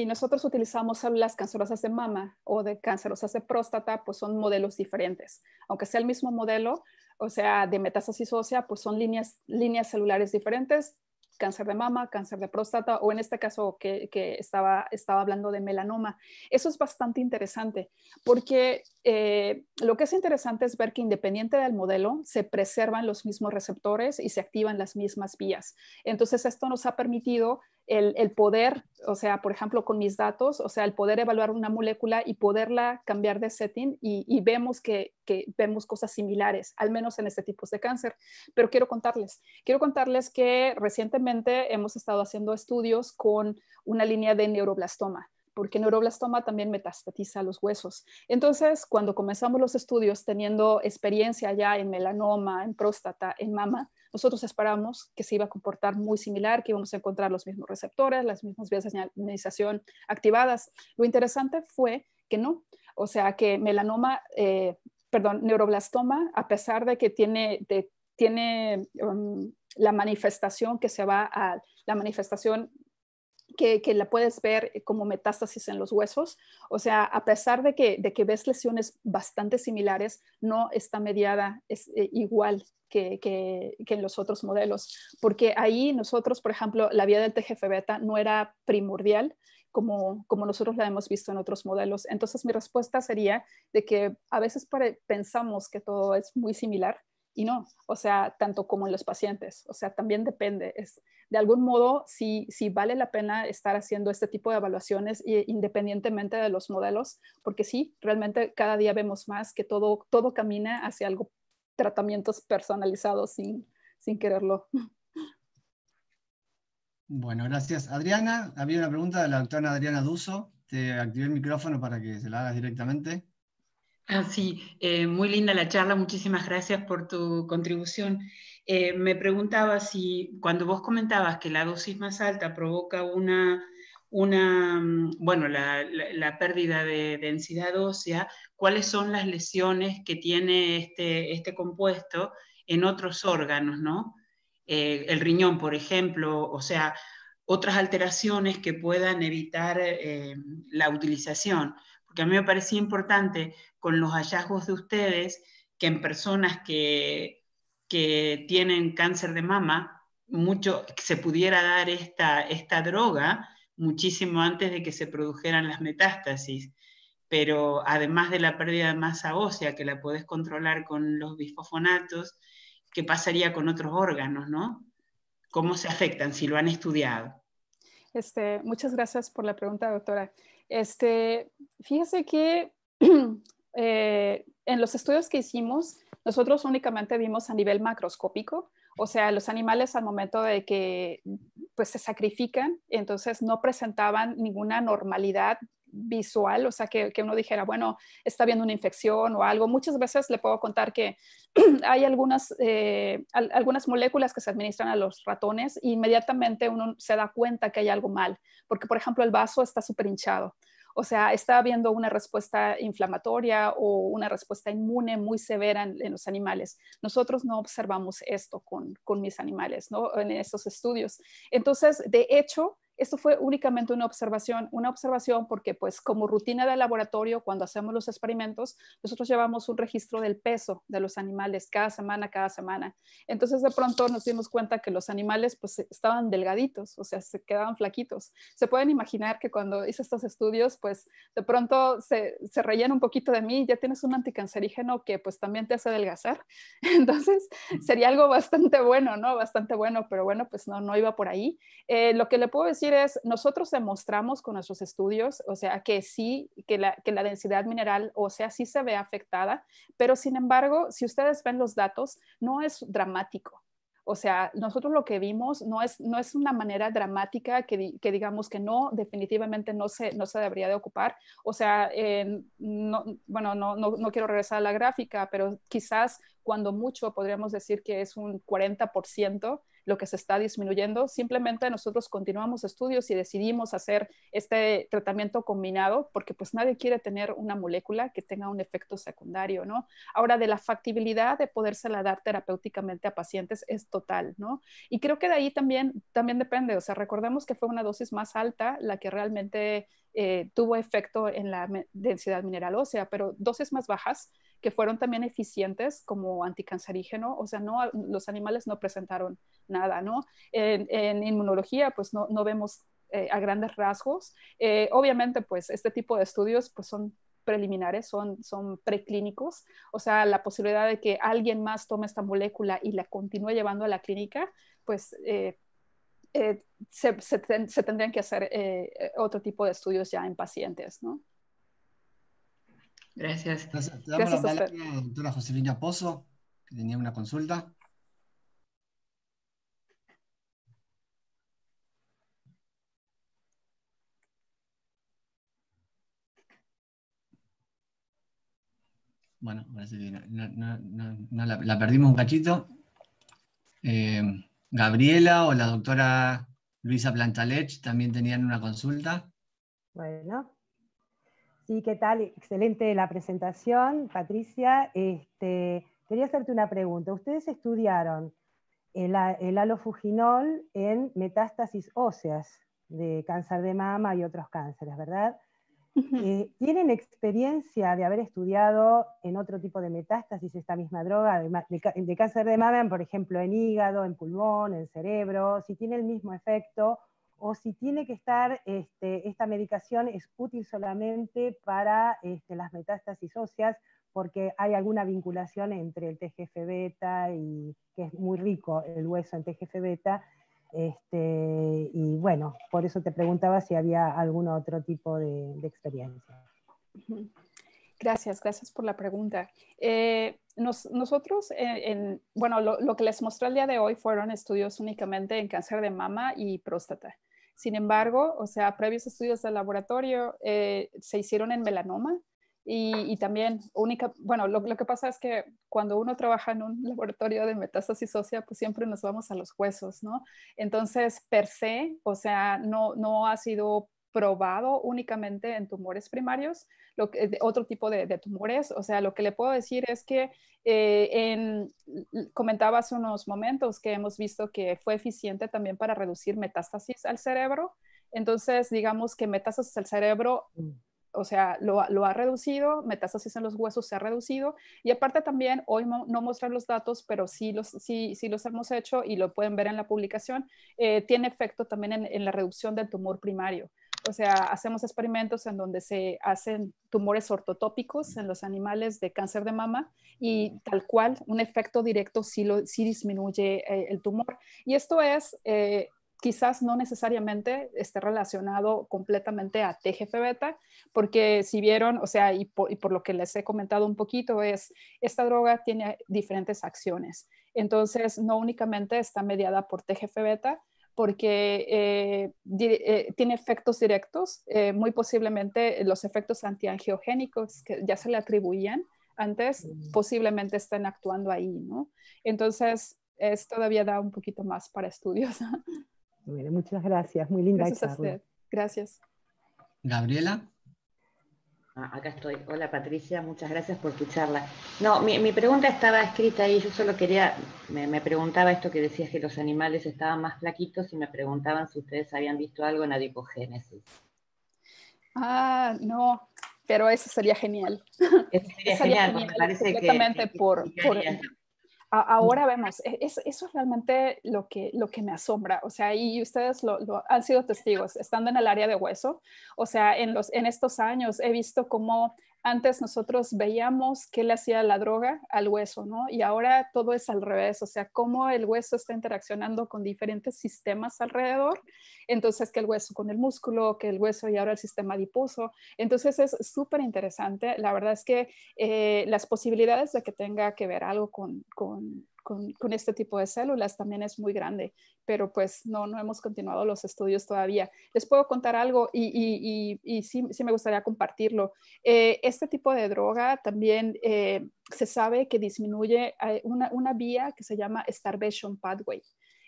nosotros utilizamos células cancerosas de mama o de cancerosas de próstata, pues son modelos diferentes. Aunque sea el mismo modelo, o sea, de metástasis ósea, pues son líneas, celulares diferentes, cáncer de mama, cáncer de próstata o en este caso que, estaba, estaba hablando de melanoma. Eso es bastante interesante porque eh, lo que es interesante es ver que independiente del modelo se preservan los mismos receptores y se activan las mismas vías. Entonces esto nos ha permitido el, poder, o sea, por ejemplo, con mis datos, o sea, el poder evaluar una molécula y poderla cambiar de setting y, vemos que, que, vemos cosas similares, al menos en este tipo de cáncer. Pero quiero contarles, quiero contarles que recientemente hemos estado haciendo estudios con una línea de neuroblastoma porque neuroblastoma también metastatiza los huesos. Entonces, cuando comenzamos los estudios teniendo experiencia ya en melanoma, en próstata, en mama, nosotros esperamos que se iba a comportar muy similar, que íbamos a encontrar los mismos receptores, las mismas vías de señalización activadas. Lo interesante fue que no, o sea que melanoma, eh, perdón, neuroblastoma, a pesar de que tiene, tiene um, la manifestación que se va a, la manifestación que, la puedes ver eh, como metástasis en los huesos. O sea, a pesar de que, ves lesiones bastante similares, no está mediada es, eh, igual que, en los otros modelos, porque ahí nosotros, por ejemplo, la vía del TGF beta no era primordial como, nosotros la hemos visto en otros modelos. Entonces mi respuesta sería de que a veces pensamos que todo es muy similar, y no, o sea, tanto como en los pacientes, o sea, también depende. Es, de algún modo, si, si vale la pena estar haciendo este tipo de evaluaciones independientemente de los modelos, porque sí, realmente cada día vemos más que todo, todo camina hacia algo, tratamientos personalizados sin, sin quererlo. Bueno, gracias. Adriana, había una pregunta de la doctora Adriana Duso. Te activé el micrófono para que se la hagas directamente. Ah, sí, eh, muy linda la charla, muchísimas gracias por tu contribución. Eh, me preguntaba si cuando vos comentabas que la dosis más alta provoca una, una mm, bueno, la, pérdida de densidad ósea, ¿cuáles son las lesiones que tiene este, este compuesto en otros órganos, no? Eh, el riñón, por ejemplo, o sea, otras alteraciones que puedan evitar la utilización porque a mí me parecía importante con los hallazgos de ustedes que en personas que, tienen cáncer de mama, mucho se pudiera dar esta, droga muchísimo antes de que se produjeran las metástasis. Pero además de la pérdida de masa ósea, que la puedes controlar con los bisfosfonatos, ¿qué pasaría con otros órganos, no? ¿Cómo se afectan si lo han estudiado? Este, muchas gracias por la pregunta, doctora. Este, fíjese que eh, en los estudios que hicimos, nosotros únicamente vimos a nivel macroscópico, o sea, los animales al momento de que pues, se sacrifican, entonces no presentaban ninguna normalidad visual, o sea, que, uno dijera, bueno, está viendo una infección o algo. Muchas veces le puedo contar que hay algunas, eh, algunas moléculas que se administran a los ratones e inmediatamente uno se da cuenta que hay algo mal, porque por ejemplo el vaso está súper hinchado. O sea, está habiendo una respuesta inflamatoria o una respuesta inmune muy severa en, los animales. Nosotros no observamos esto con, con mis animales, ¿no? En estos estudios. Entonces, de hecho, esto fue únicamente una observación, una observación porque pues como rutina de laboratorio cuando hacemos los experimentos, nosotros llevamos un registro del peso de los animales cada semana, cada semana. Entonces de pronto nos dimos cuenta que los animales pues e, estaban delgaditos, o sea, se quedaban flaquitos. Se pueden imaginar que cuando hice estos estudios pues de pronto se, se un poquito de mí, ya tienes un anticancerígeno que pues también te hace adelgazar. Entonces sería algo bastante bueno, ¿no? Bastante bueno, pero bueno, pues no, no iba por ahí. Eh, lo que le puedo decir es, nosotros demostramos con nuestros estudios, o sea, que sí, que la, que la densidad mineral o sea, sí se ve afectada, pero sin embargo, si ustedes ven los datos, no es dramático. O sea, nosotros lo que vimos no es, no es una manera dramática que, que digamos que no, definitivamente no se, no se debería de ocupar. O sea, eh, no, bueno, no, no, no, quiero regresar a la gráfica, pero quizás cuando mucho podríamos decir que es un 40% lo que se está disminuyendo. Simplemente nosotros continuamos estudios y decidimos hacer este tratamiento combinado porque pues nadie quiere tener una molécula que tenga un efecto secundario, ¿no? Ahora, de la factibilidad de podérsela dar terapéuticamente a pacientes es total, ¿no? Y creo que de ahí también, también depende, o sea, recordemos que fue una dosis más alta la que realmente eh, tuvo efecto en la densidad mineral ósea, pero dosis más bajas que fueron también eficientes como anticancerígeno, o sea, no, los animales no presentaron nada, ¿no? En, inmunología, pues no, vemos eh, a grandes rasgos. Eh, obviamente, pues este tipo de estudios pues, son preliminares, son, son preclínicos, o sea, la posibilidad de que alguien más tome esta molécula y la continúe llevando a la clínica, pues eh, se, se, tendrían que hacer otro tipo de estudios ya en pacientes, ¿no? Gracias. te damos la palabra a la doctora Josefina Pozo, que tenía una consulta. Bueno, parece no, la, perdimos un cachito. Eh, Gabriela o la doctora Luisa Plantalech también tenían una consulta. Bueno. Sí, ¿qué tal? Excelente la presentación, Patricia. Este, quería hacerte una pregunta. Ustedes estudiaron el, alofuginol en metástasis óseas de cáncer de mama y otros cánceres, ¿verdad? Eh, ¿Tienen experiencia de haber estudiado en otro tipo de metástasis esta misma droga, de, cáncer de mama, por ejemplo, en hígado, en pulmón, en cerebro? Si tiene el mismo efecto o si tiene que estar, este, esta medicación es útil solamente para este, las metástasis óseas, porque hay alguna vinculación entre el TGF-beta y que es muy rico el hueso en TGF-beta. Este, y bueno, por eso te preguntaba si había algún otro tipo de, experiencia. Gracias, gracias por la pregunta. Eh, nosotros, eh, bueno, lo, lo, que les mostré el día de hoy fueron estudios únicamente en cáncer de mama y próstata. Sin embargo, o sea, previos estudios de laboratorio eh, se hicieron en melanoma y, también única, bueno, lo, que pasa es que cuando uno trabaja en un laboratorio de metástasis ósea, pues siempre nos vamos a los huesos, ¿no? Entonces, per se, o sea, no, no ha sido probado únicamente en tumores primarios, otro tipo de, tumores. O sea, lo que le puedo decir es que eh, en, comentaba hace unos momentos que hemos visto que fue eficiente también para reducir metástasis al cerebro. Entonces, digamos que metástasis al cerebro mm. o sea, lo, ha reducido, metástasis en los huesos se ha reducido y aparte también, hoy no mostrar los datos, pero sí los, sí, sí los hemos hecho y lo pueden ver en la publicación, eh, tiene efecto también en, la reducción del tumor primario o sea, hacemos experimentos en donde se hacen tumores ortotópicos en los animales de cáncer de mama y mm. tal cual, un efecto directo sí, disminuye eh, el tumor. Y esto es... Eh, quizás no necesariamente esté relacionado completamente a TGF beta, porque si vieron, o sea, y por, lo que les he comentado un poquito, es esta droga tiene diferentes acciones. Entonces, no únicamente está mediada por TGF beta, porque eh, eh, tiene efectos directos, eh, muy posiblemente los efectos antiangiogénicos que ya se le atribuían antes, mm. posiblemente estén actuando ahí, ¿no? Entonces, es, todavía da un poquito más para estudios. muchas gracias, muy linda Gracias. Gabriela. Ah, acá estoy. Hola Patricia, muchas gracias por tu charla. No, mi, pregunta estaba escrita ahí, yo solo quería, me, preguntaba esto que decías que los animales estaban más flaquitos y me preguntaban si ustedes habían visto algo en adipogénesis. Ah, no, pero eso sería genial. Eso sería, genial, me parece que, por, por, ahora vemos, e, eso es realmente lo que, lo que me asombra, o sea, y ustedes lo, han sido testigos, estando en el área de hueso, o sea, en, los, en estos años he visto cómo antes nosotros veíamos qué le hacía la droga al hueso, ¿no? Y ahora todo es al revés, o sea, cómo el hueso está interaccionando con diferentes sistemas alrededor, entonces que el hueso con el músculo, que el hueso y ahora el sistema adiposo, entonces es súper interesante, la verdad es que eh, las posibilidades de que tenga que ver algo con con, este tipo de células también es muy grande, pero pues no, no hemos continuado los estudios todavía. Les puedo contar algo y, y, sí, me gustaría compartirlo. Eh, este tipo de droga también eh, se sabe que disminuye eh, una, vía que se llama starvation pathway.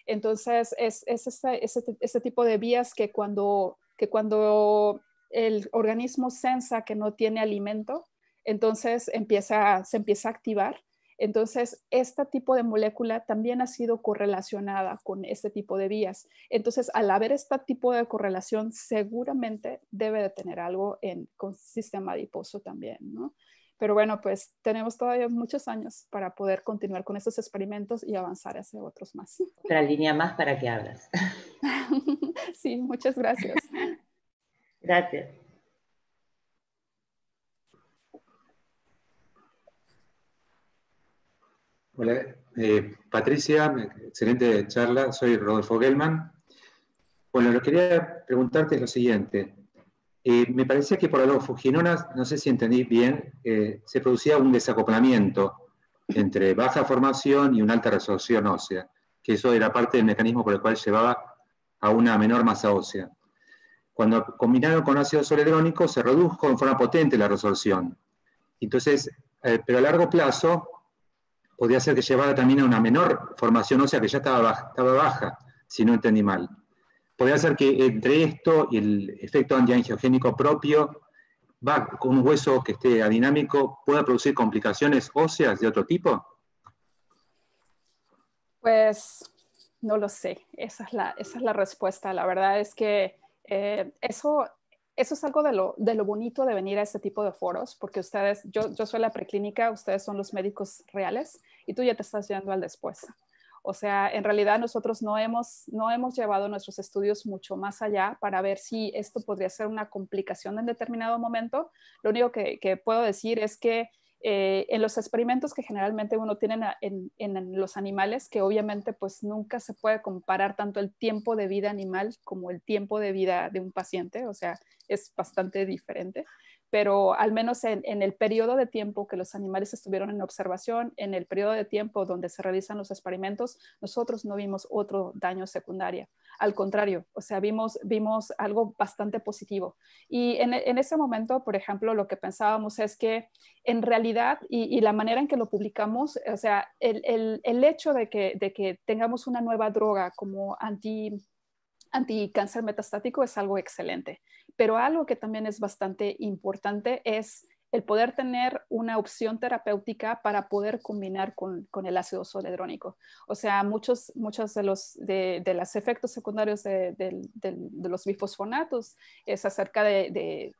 Entonces, es, este, este, tipo de vías que cuando, cuando el organismo sensa que no tiene alimento, entonces empieza, se empieza a activar entonces, este tipo de molécula también ha sido correlacionada con este tipo de vías. Entonces, al haber este tipo de correlación, seguramente debe de tener algo en, con sistema adiposo también, ¿no? Pero bueno, pues tenemos todavía muchos años para poder continuar con estos experimentos y avanzar hacia otros más. Otra línea más para que hablas. sí, muchas gracias. gracias. Hola, eh, Patricia, excelente charla. Soy Rodolfo Gelman. Bueno, lo que quería preguntarte es lo siguiente. Eh, me parecía que por los Fujinonas, no sé si entendí bien, eh, se producía un desacoplamiento entre baja formación y una alta resolución ósea, que eso era parte del mecanismo por el cual llevaba a una menor masa ósea. Cuando combinaron con ácido soledrónico, se redujo en forma potente la resolución. Entonces, pero a largo plazo, podría ser que llevara también a una menor formación ósea que ya estaba baja, si no entendí mal. Podría ser que entre esto y el efecto antiangiogénico propio, con un hueso que esté adinámico, pueda producir complicaciones óseas de otro tipo. Pues no lo sé, esa es la, respuesta. La verdad es que eh, eso eso es algo de lo, bonito de venir a este tipo de foros, porque ustedes, yo, soy la preclínica, ustedes son los médicos reales y tú ya te estás yendo al después. O sea, en realidad nosotros no hemos, llevado nuestros estudios mucho más allá para ver si esto podría ser una complicación en determinado momento. Lo único que puedo decir es que eh, en los experimentos que generalmente uno tiene en, los animales, que obviamente pues nunca se puede comparar tanto el tiempo de vida animal como el tiempo de vida de un paciente, o sea, es bastante diferente, pero al menos en, en el periodo de tiempo que los animales estuvieron en observación, en el periodo de tiempo donde se realizan los experimentos, nosotros no vimos otro daño secundario. Al contrario, o sea, vimos, vimos algo bastante positivo. Y en, ese momento, por ejemplo, lo que pensábamos es que en realidad, y, la manera en que lo publicamos, o sea, el, hecho de que, de que tengamos una nueva droga como anti anticáncer metastático es algo excelente, pero algo que también es bastante importante es el poder tener una opción terapéutica para poder combinar con, el ácido soledrónico. O sea, muchos, muchos de los de, los efectos secundarios de, los bifosfonatos es acerca de,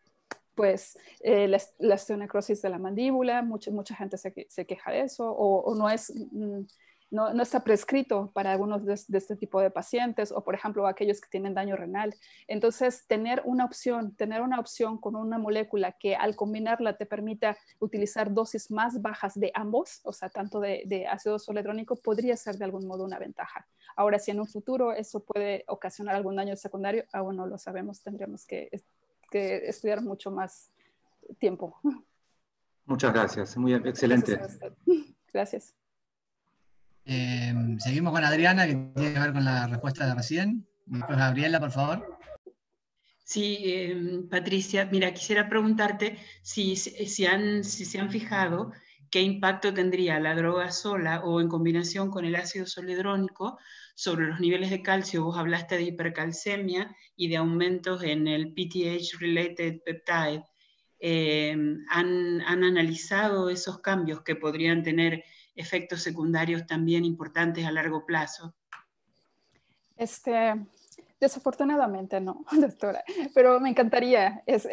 pues eh, la, osteonecrosis de la mandíbula, mucha, mucha gente se, queja de eso, o, no es... Mm, no, está prescrito para algunos de, este tipo de pacientes o, por ejemplo, aquellos que tienen daño renal. Entonces, tener una opción, tener una opción con una molécula que al combinarla te permita utilizar dosis más bajas de ambos, o sea, tanto de, ácido soledrónico, podría ser de algún modo una ventaja. Ahora, si en un futuro eso puede ocasionar algún daño secundario, aún ah, no lo sabemos, tendremos que estudiar mucho más tiempo. Muchas gracias, muy excelente. Gracias. Eh, seguimos con Adriana, que tiene que ver con la respuesta de recién. Después Gabriela, por favor. Sí, eh, Patricia, mira, quisiera preguntarte si, eh, si, han, si se han fijado qué impacto tendría la droga sola o en combinación con el ácido solidrónico sobre los niveles de calcio. Vos hablaste de hipercalcemia y de aumentos en el PTH-related peptide. ¿han, ¿han, analizado esos cambios que podrían tener efectos secundarios también importantes a largo plazo? Este, Desafortunadamente no, doctora, pero me encantaría. Es,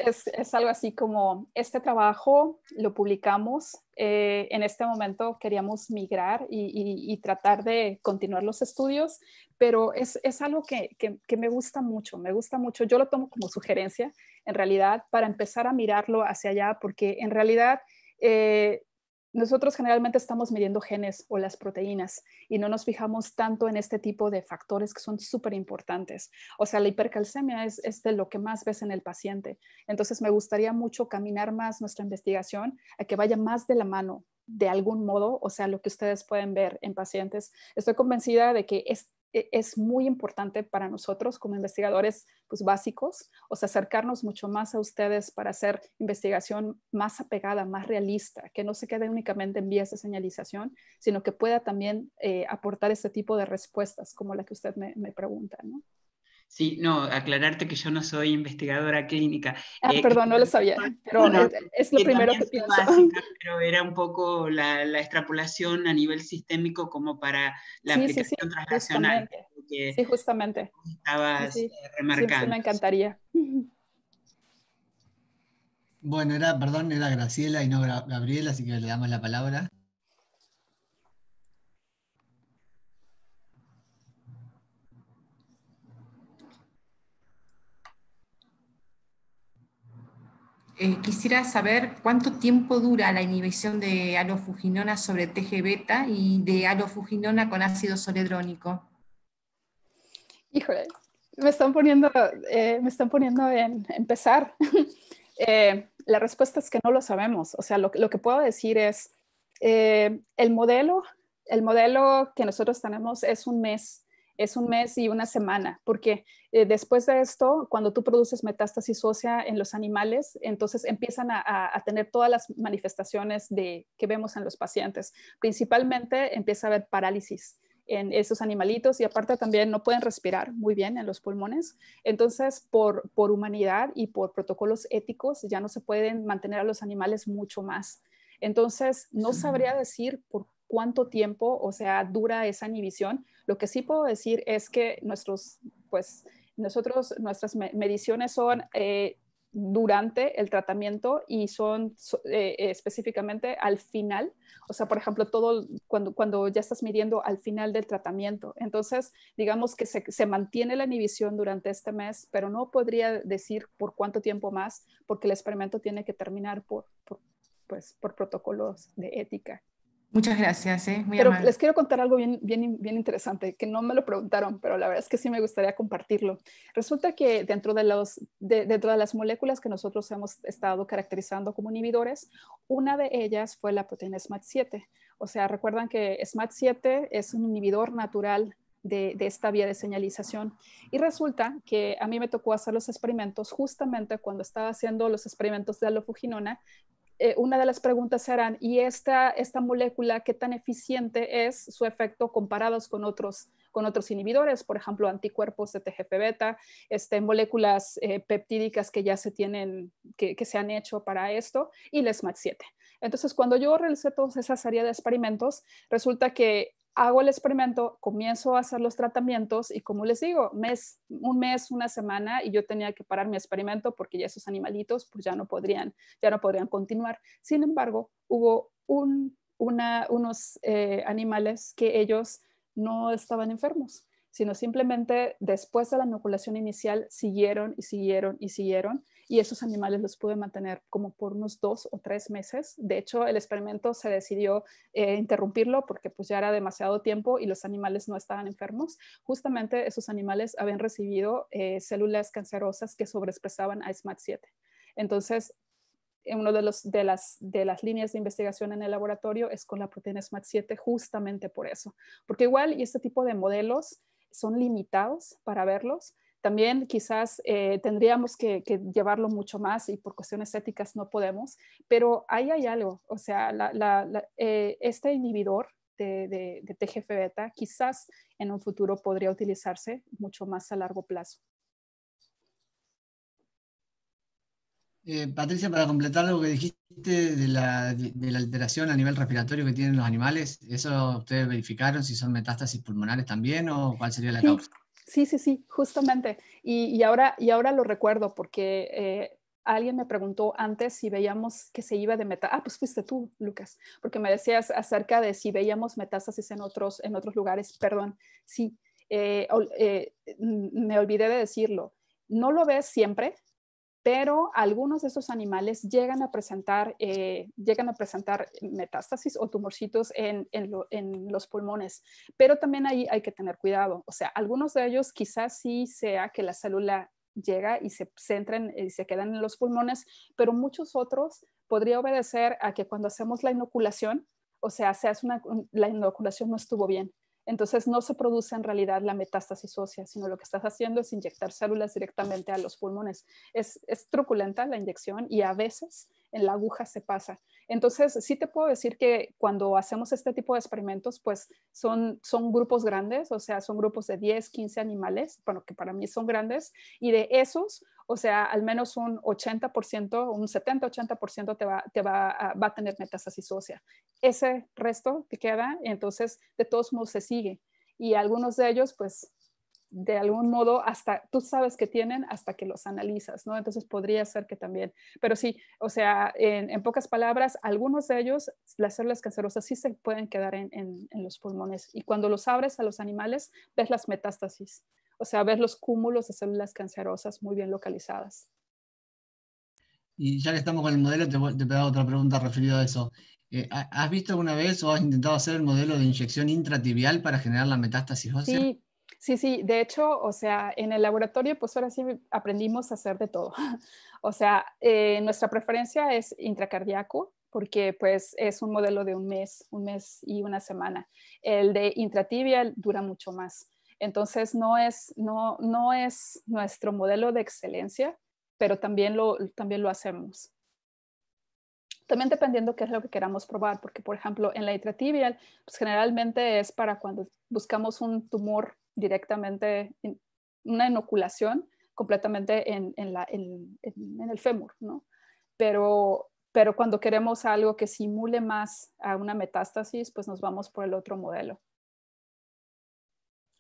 algo así como este trabajo lo publicamos. Eh, en este momento queríamos migrar y, tratar de continuar los estudios, pero es, algo que, me gusta mucho, me gusta mucho. Yo lo tomo como sugerencia, en realidad, para empezar a mirarlo hacia allá, porque en realidad... Eh, nosotros generalmente estamos midiendo genes o las proteínas y no nos fijamos tanto en este tipo de factores que son súper importantes. O sea, la hipercalcemia es, es, de lo que más ves en el paciente. Entonces, me gustaría mucho caminar más nuestra investigación a que vaya más de la mano de algún modo, o sea, lo que ustedes pueden ver en pacientes. Estoy convencida de que es e, es muy importante para nosotros como investigadores pues, básicos, o sea, acercarnos mucho más a ustedes para hacer investigación más apegada, más realista, que no se quede únicamente en vías de señalización, sino que pueda también eh, aportar este tipo de respuestas como la que usted me, me pregunta. Sí, no, aclararte que yo no soy investigadora clínica. Ah, eh, perdón, no lo sabía, pero es, lo primero que pienso. pero era un poco la, la, extrapolación a nivel sistémico como para la aplicación sí, sí, Justamente. Sí, Estabas eh, pues, remarcando. me encantaría. Bueno, era, perdón, era Graciela y no Gabriela, así que le damos la palabra. Eh, quisiera saber cuánto tiempo dura la inhibición de alofuginona sobre TG-beta y de alofuginona con ácido soledrónico. Híjole, me están poniendo, eh, me están poniendo en empezar. Eh, la respuesta es que no lo sabemos. O sea, lo, que puedo decir es el modelo, el modelo que nosotros tenemos es un mes es un mes y una semana, porque eh, después de esto, cuando tú produces metástasis ósea en los animales, entonces empiezan a, tener todas las manifestaciones de, que vemos en los pacientes. Principalmente empieza a haber parálisis en esos animalitos y aparte también no pueden respirar muy bien en los pulmones. Entonces, por, por humanidad y por protocolos éticos, ya no se pueden mantener a los animales mucho más. Entonces, no sabría decir por qué, cuánto tiempo, o sea, dura esa inhibición. Lo que sí puedo decir es que nuestros, pues, nosotros, nuestras mediciones son eh, durante el tratamiento y son eh, eh, específicamente al final, o sea, por ejemplo, todo cuando, cuando ya estás midiendo al final del tratamiento. Entonces, digamos que se, mantiene la inhibición durante este mes, pero no podría decir por cuánto tiempo más, porque el experimento tiene que terminar por, pues, por protocolos de ética. Muchas gracias, eh, pero les quiero contar algo bien, interesante, que no me lo preguntaron, pero la verdad es que sí me gustaría compartirlo. Resulta que dentro de, los, las moléculas que nosotros hemos estado caracterizando como inhibidores, una de ellas fue la proteína SMAD7. O sea, recuerdan que smat 7 es un inhibidor natural de, de, esta vía de señalización. Y resulta que a mí me tocó hacer los experimentos justamente cuando estaba haciendo los experimentos de alofuginona eh, una de las preguntas serán, ¿y esta, esta molécula qué tan eficiente es su efecto comparados con otros, con otros inhibidores? Por ejemplo, anticuerpos de TGF-beta, este, moléculas eh, peptídicas que ya se tienen, que, se han hecho para esto, y el SMAT7. Entonces, cuando yo realicé toda esa serie de experimentos, resulta que hago el experimento, comienzo a hacer los tratamientos y como les digo, mes, un mes, una semana y yo tenía que parar mi experimento porque ya esos animalitos pues ya no podrían, ya no podrían continuar. Sin embargo, hubo unos eh, animales que ellos no estaban enfermos, sino simplemente después de la inoculación inicial siguieron y siguieron y siguieron y esos animales los pude mantener como por unos dos o tres meses. De hecho, el experimento se decidió eh, interrumpirlo porque pues ya era demasiado tiempo y los animales no estaban enfermos. Justamente esos animales habían recibido eh, células cancerosas que sobreexpresaban a SMAD7. Entonces, en uno de, las, líneas de investigación en el laboratorio es con la proteína SMAD7 justamente por eso. Porque igual, y este tipo de modelos son limitados para verlos, también quizás eh, tendríamos que, llevarlo mucho más y por cuestiones éticas no podemos, pero ahí hay algo, o sea, eh, este inhibidor de, TGF beta quizás en un futuro podría utilizarse mucho más a largo plazo. Eh, Patricia, para completar lo que dijiste de la, alteración a nivel respiratorio que tienen los animales, ¿eso ustedes verificaron si son metástasis pulmonares también o cuál sería la causa? Sí, sí, sí, justamente. Y, ahora, y ahora lo recuerdo porque eh, alguien me preguntó antes si veíamos que se iba de meta. Ah, pues fuiste tú, Lucas, porque me decías acerca de si veíamos metástasis en otros, en otros lugares. Perdón, sí, eh, eh, me olvidé de decirlo. No lo ves siempre, pero algunos de esos animales llegan a presentar, eh, llegan a presentar metástasis o tumorcitos en, los pulmones. Pero también ahí hay que tener cuidado. O sea, algunos de ellos quizás sí sea que la célula llega y se centren y se quedan en los pulmones, pero muchos otros podría obedecer a que cuando hacemos la inoculación, o sea, se una, la inoculación no estuvo bien. Entonces no se produce en realidad la metástasis ósea, sino lo que estás haciendo es inyectar células directamente a los pulmones. Es, truculenta la inyección y a veces en la aguja se pasa. Entonces, sí te puedo decir que cuando hacemos este tipo de experimentos, pues son, son grupos grandes, o sea, son grupos de 10, 15 animales, bueno, que para mí son grandes, y de esos, o sea, al menos un 80%, un 70-80% te, va, a, va a tener metástasis ósea. Ese resto te queda, entonces, de todos modos se sigue. Y algunos de ellos, pues, de algún modo, hasta tú sabes que tienen hasta que los analizas, ¿no? Entonces podría ser que también, pero sí, o sea, en, pocas palabras, algunos de ellos, las células cancerosas sí se pueden quedar en los pulmones. Y cuando los abres a los animales, ves las metástasis o sea, ver los cúmulos de células cancerosas muy bien localizadas. Y ya que estamos con el modelo, te, te otra pregunta referida a eso. Eh, ¿Has visto alguna vez o has intentado hacer el modelo de inyección intratibial para generar la metástasis Sí, sí, sí. De hecho, o sea, en el laboratorio, pues ahora sí aprendimos a hacer de todo. o sea, eh, nuestra preferencia es intracardíaco, porque pues es un modelo de un mes, un mes y una semana. El de intratibial dura mucho más. Entonces, no es, nuestro modelo de excelencia, pero también lo, también lo hacemos. También dependiendo qué es lo que queramos probar, porque por ejemplo en la intratibial, pues generalmente es para cuando buscamos un tumor directamente, una inoculación completamente en, la, en el fémur, ¿no? Pero, pero cuando queremos algo que simule más a una metástasis, pues nos vamos por el otro modelo.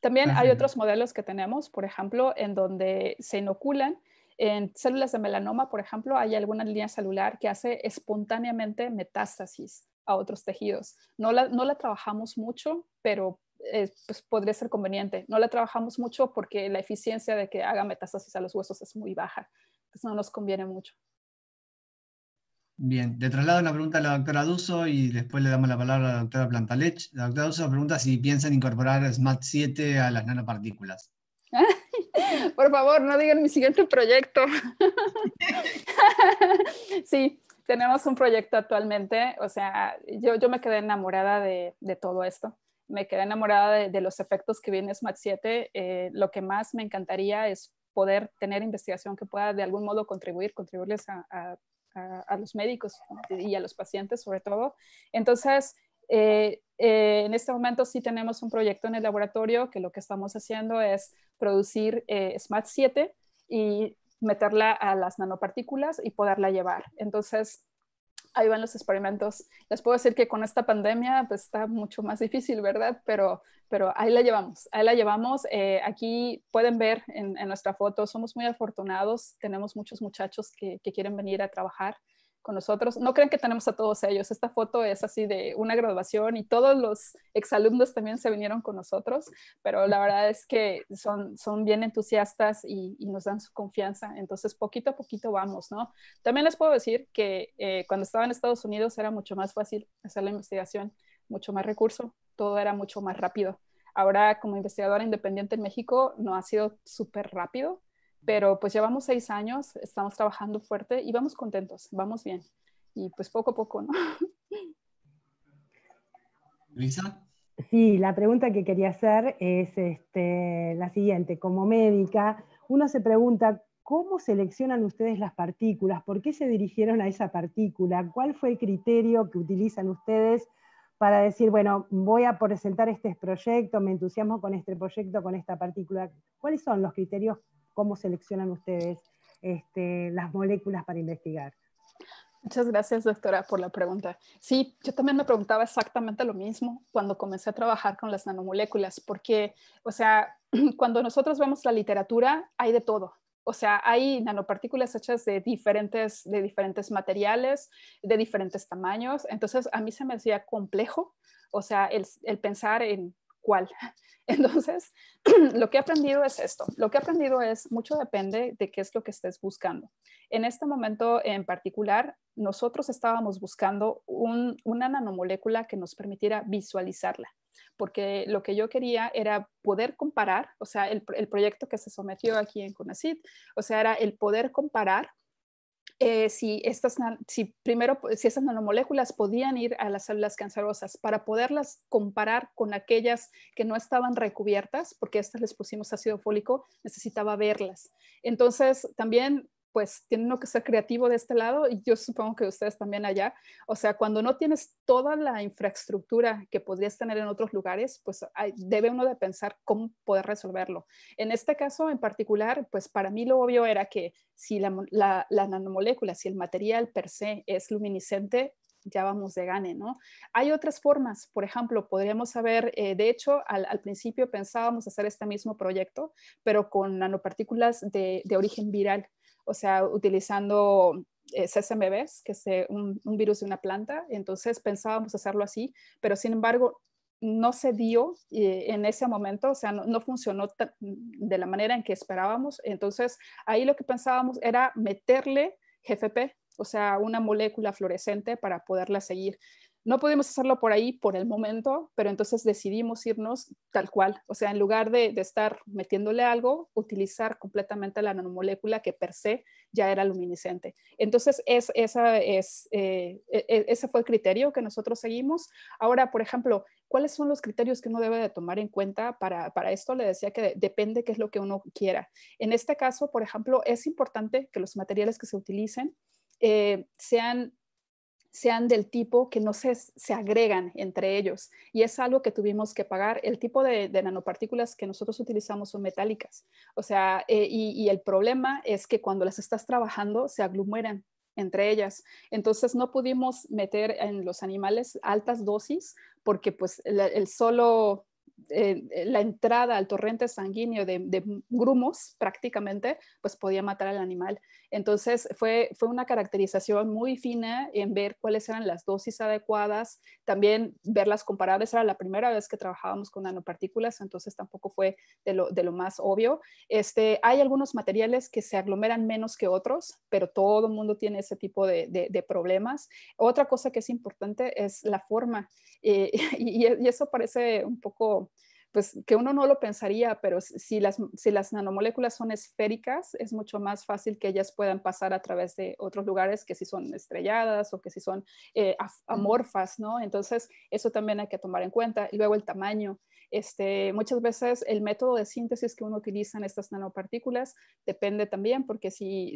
También hay otros modelos que tenemos, por ejemplo, en donde se inoculan en células de melanoma, por ejemplo, hay alguna línea celular que hace espontáneamente metástasis a otros tejidos. No la, trabajamos mucho, pero eh, pues, podría ser conveniente. No la trabajamos mucho porque la eficiencia de que haga metástasis a los huesos es muy baja. Entonces pues, no nos conviene mucho. Bien, le traslado la pregunta a la doctora Duso y después le damos la palabra a la doctora Plantalech. La doctora Duso pregunta si piensan incorporar SMAT 7 a las nanopartículas. Por favor, no digan mi siguiente proyecto. sí, tenemos un proyecto actualmente. O sea, yo, yo me quedé enamorada de, de todo esto. Me quedé enamorada de, de los efectos que viene SMAT 7. Eh, lo que más me encantaría es poder tener investigación que pueda de algún modo contribuir, contribuirles a a, los médicos y a los pacientes sobre todo. Entonces, eh, eh, en este momento sí tenemos un proyecto en el laboratorio que lo que estamos haciendo es producir eh, SMAT 7 y meterla a las nanopartículas y poderla llevar. Entonces, ahí van los experimentos. Les puedo decir que con esta pandemia pues, está mucho más difícil, ¿verdad? Pero, pero ahí la llevamos, ahí la llevamos. Eh, aquí pueden ver en, nuestra foto, somos muy afortunados, tenemos muchos muchachos que quieren venir a trabajar con nosotros. No crean que tenemos a todos ellos. Esta foto es así de una graduación y todos los exalumnos también se vinieron con nosotros, pero la verdad es que son, son bien entusiastas y, nos dan su confianza. Entonces, poquito a poquito vamos, ¿no? También les puedo decir que eh, cuando estaba en Estados Unidos era mucho más fácil hacer la investigación, mucho más recurso, todo era mucho más rápido. Ahora, como investigadora independiente en México, no ha sido súper rápido, pero pues llevamos seis años, estamos trabajando fuerte y vamos contentos, vamos bien. Y pues poco a poco, ¿no? Luisa. Sí, la pregunta que quería hacer es este, la siguiente. Como médica, uno se pregunta, ¿cómo seleccionan ustedes las partículas? ¿Por qué se dirigieron a esa partícula? ¿Cuál fue el criterio que utilizan ustedes para decir, bueno, voy a presentar este proyecto, me entusiasmo con este proyecto, con esta partícula? ¿Cuáles son los criterios cómo seleccionan ustedes este, las moléculas para investigar. Muchas gracias, doctora, por la pregunta. Sí, yo también me preguntaba exactamente lo mismo cuando comencé a trabajar con las nanomoléculas, porque, o sea, cuando nosotros vemos la literatura, hay de todo. O sea, hay nanopartículas hechas de diferentes, de diferentes materiales, de diferentes tamaños. Entonces, a mí se me hacía complejo, o sea, el pensar en cuál. Entonces, lo que he aprendido es esto. Lo que he aprendido es, mucho depende de qué es lo que estés buscando. En este momento en particular, nosotros estábamos buscando una nanomolécula que nos permitiera visualizarla, porque lo que yo quería era poder comparar, o sea, el, el proyecto que se sometió aquí en CONACYT, o sea, era el poder comparar eh, si, estas, si primero, si estas nanomoléculas podían ir a las células cancerosas para poderlas comparar con aquellas que no estaban recubiertas, porque a estas les pusimos ácido fólico, necesitaba verlas. Entonces, también pues tiene uno que ser creativo de este lado y yo supongo que ustedes también allá. O sea, cuando no tienes toda la infraestructura que podrías tener en otros lugares, pues debe uno de pensar cómo poder resolverlo. En este caso en particular, pues para mí lo obvio era que si la, la, nanomolécula, si el material per se es luminiscente, ya vamos de gane, ¿no? Hay otras formas, por ejemplo, podríamos haber, eh, de hecho, al, principio pensábamos hacer este mismo proyecto, pero con nanopartículas de, de origen viral, o sea, utilizando eh, CSMBs, que es un, virus de una planta, entonces pensábamos hacerlo así, pero sin embargo no se dio eh, en ese momento, o sea, no funcionó de la manera en que esperábamos, entonces ahí lo que pensábamos era meterle GFP, o sea, una molécula fluorescente para poderla seguir no podemos hacerlo por ahí por el momento, pero entonces decidimos irnos tal cual. O sea, en lugar de, estar metiéndole algo, utilizar completamente la nanomolécula que per se ya era luminiscente. Entonces, es, esa es, eh, e, e, ese fue el criterio que nosotros seguimos. Ahora, por ejemplo, ¿cuáles son los criterios que uno debe de tomar en cuenta para, para esto? Le decía que depende qué es lo que uno quiera. En este caso, por ejemplo, es importante que los materiales que se utilicen eh, sean sean del tipo que no se, se agregan entre ellos. Y es algo que tuvimos que pagar. El tipo de, nanopartículas que nosotros utilizamos son metálicas. O sea, eh, y, el problema es que cuando las estás trabajando se aglomeran entre ellas. Entonces no pudimos meter en los animales altas dosis porque pues el, solo, eh, eh, la entrada al torrente sanguíneo de, grumos prácticamente pues podía matar al animal. Entonces fue, fue una caracterización muy fina en ver cuáles eran las dosis adecuadas, también verlas comparables. Era la primera vez que trabajábamos con nanopartículas, entonces tampoco fue de lo, de más obvio. Este, hay algunos materiales que se aglomeran menos que otros, pero todo el mundo tiene ese tipo de, problemas. Otra cosa que es importante es la forma eh, y eso parece un poco pues que uno no lo pensaría, pero si las, si las nanomoléculas son esféricas, es mucho más fácil que ellas puedan pasar a través de otros lugares que si son estrelladas o que si son eh, amorfas, ¿no? Entonces, eso también hay que tomar en cuenta. Y luego el tamaño. Este, muchas veces el método de síntesis que uno utiliza en estas nanopartículas depende también, porque si,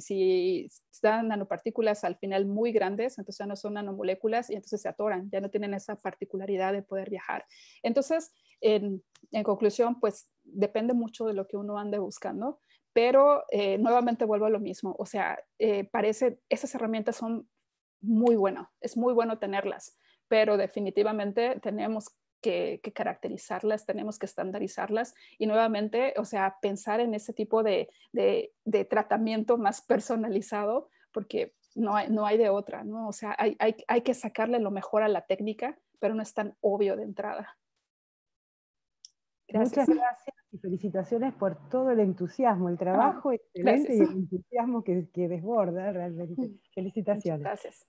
están nanopartículas al final muy grandes, entonces ya no son nanomoléculas y entonces se atoran, ya no tienen esa particularidad de poder viajar. Entonces, en, conclusión, pues depende mucho de lo que uno ande buscando, pero eh, nuevamente vuelvo a lo mismo, o sea, eh, parece, esas herramientas son muy buenas, es muy bueno tenerlas, pero definitivamente tenemos que, caracterizarlas, tenemos que estandarizarlas y nuevamente, o sea, pensar en ese tipo de, de, tratamiento más personalizado, porque no hay, de otra, ¿no? O sea, hay, hay que sacarle lo mejor a la técnica, pero no es tan obvio de entrada. Muchas gracias y felicitaciones por todo el entusiasmo, el ah, trabajo excelente y el entusiasmo que, desborda realmente. Mm. Felicitaciones. gracias.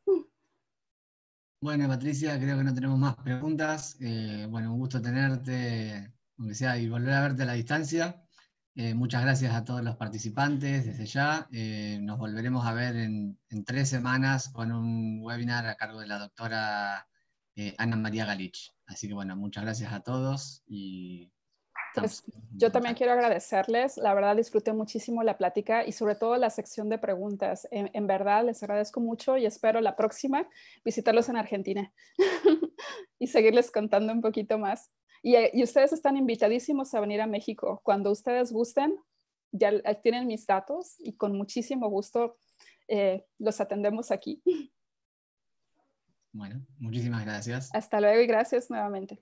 Bueno, Patricia, creo que no tenemos más preguntas. Eh, bueno, un gusto tenerte, sea, y volver a verte a la distancia. Eh, muchas gracias a todos los participantes desde ya. Eh, nos volveremos a ver en, en, tres semanas con un webinar a cargo de la doctora Ana María Galich. Así que bueno, muchas gracias a todos y pues, yo también quiero agradecerles. La verdad disfruté muchísimo la plática y sobre todo la sección de preguntas. En, verdad les agradezco mucho y espero la próxima visitarlos en Argentina y seguirles contando un poquito más. Eh, y, ustedes están invitadísimos a venir a México. Cuando ustedes gusten, ya tienen mis datos y con muchísimo gusto eh, los atendemos aquí. Bueno, muchísimas gracias. Hasta luego y gracias nuevamente.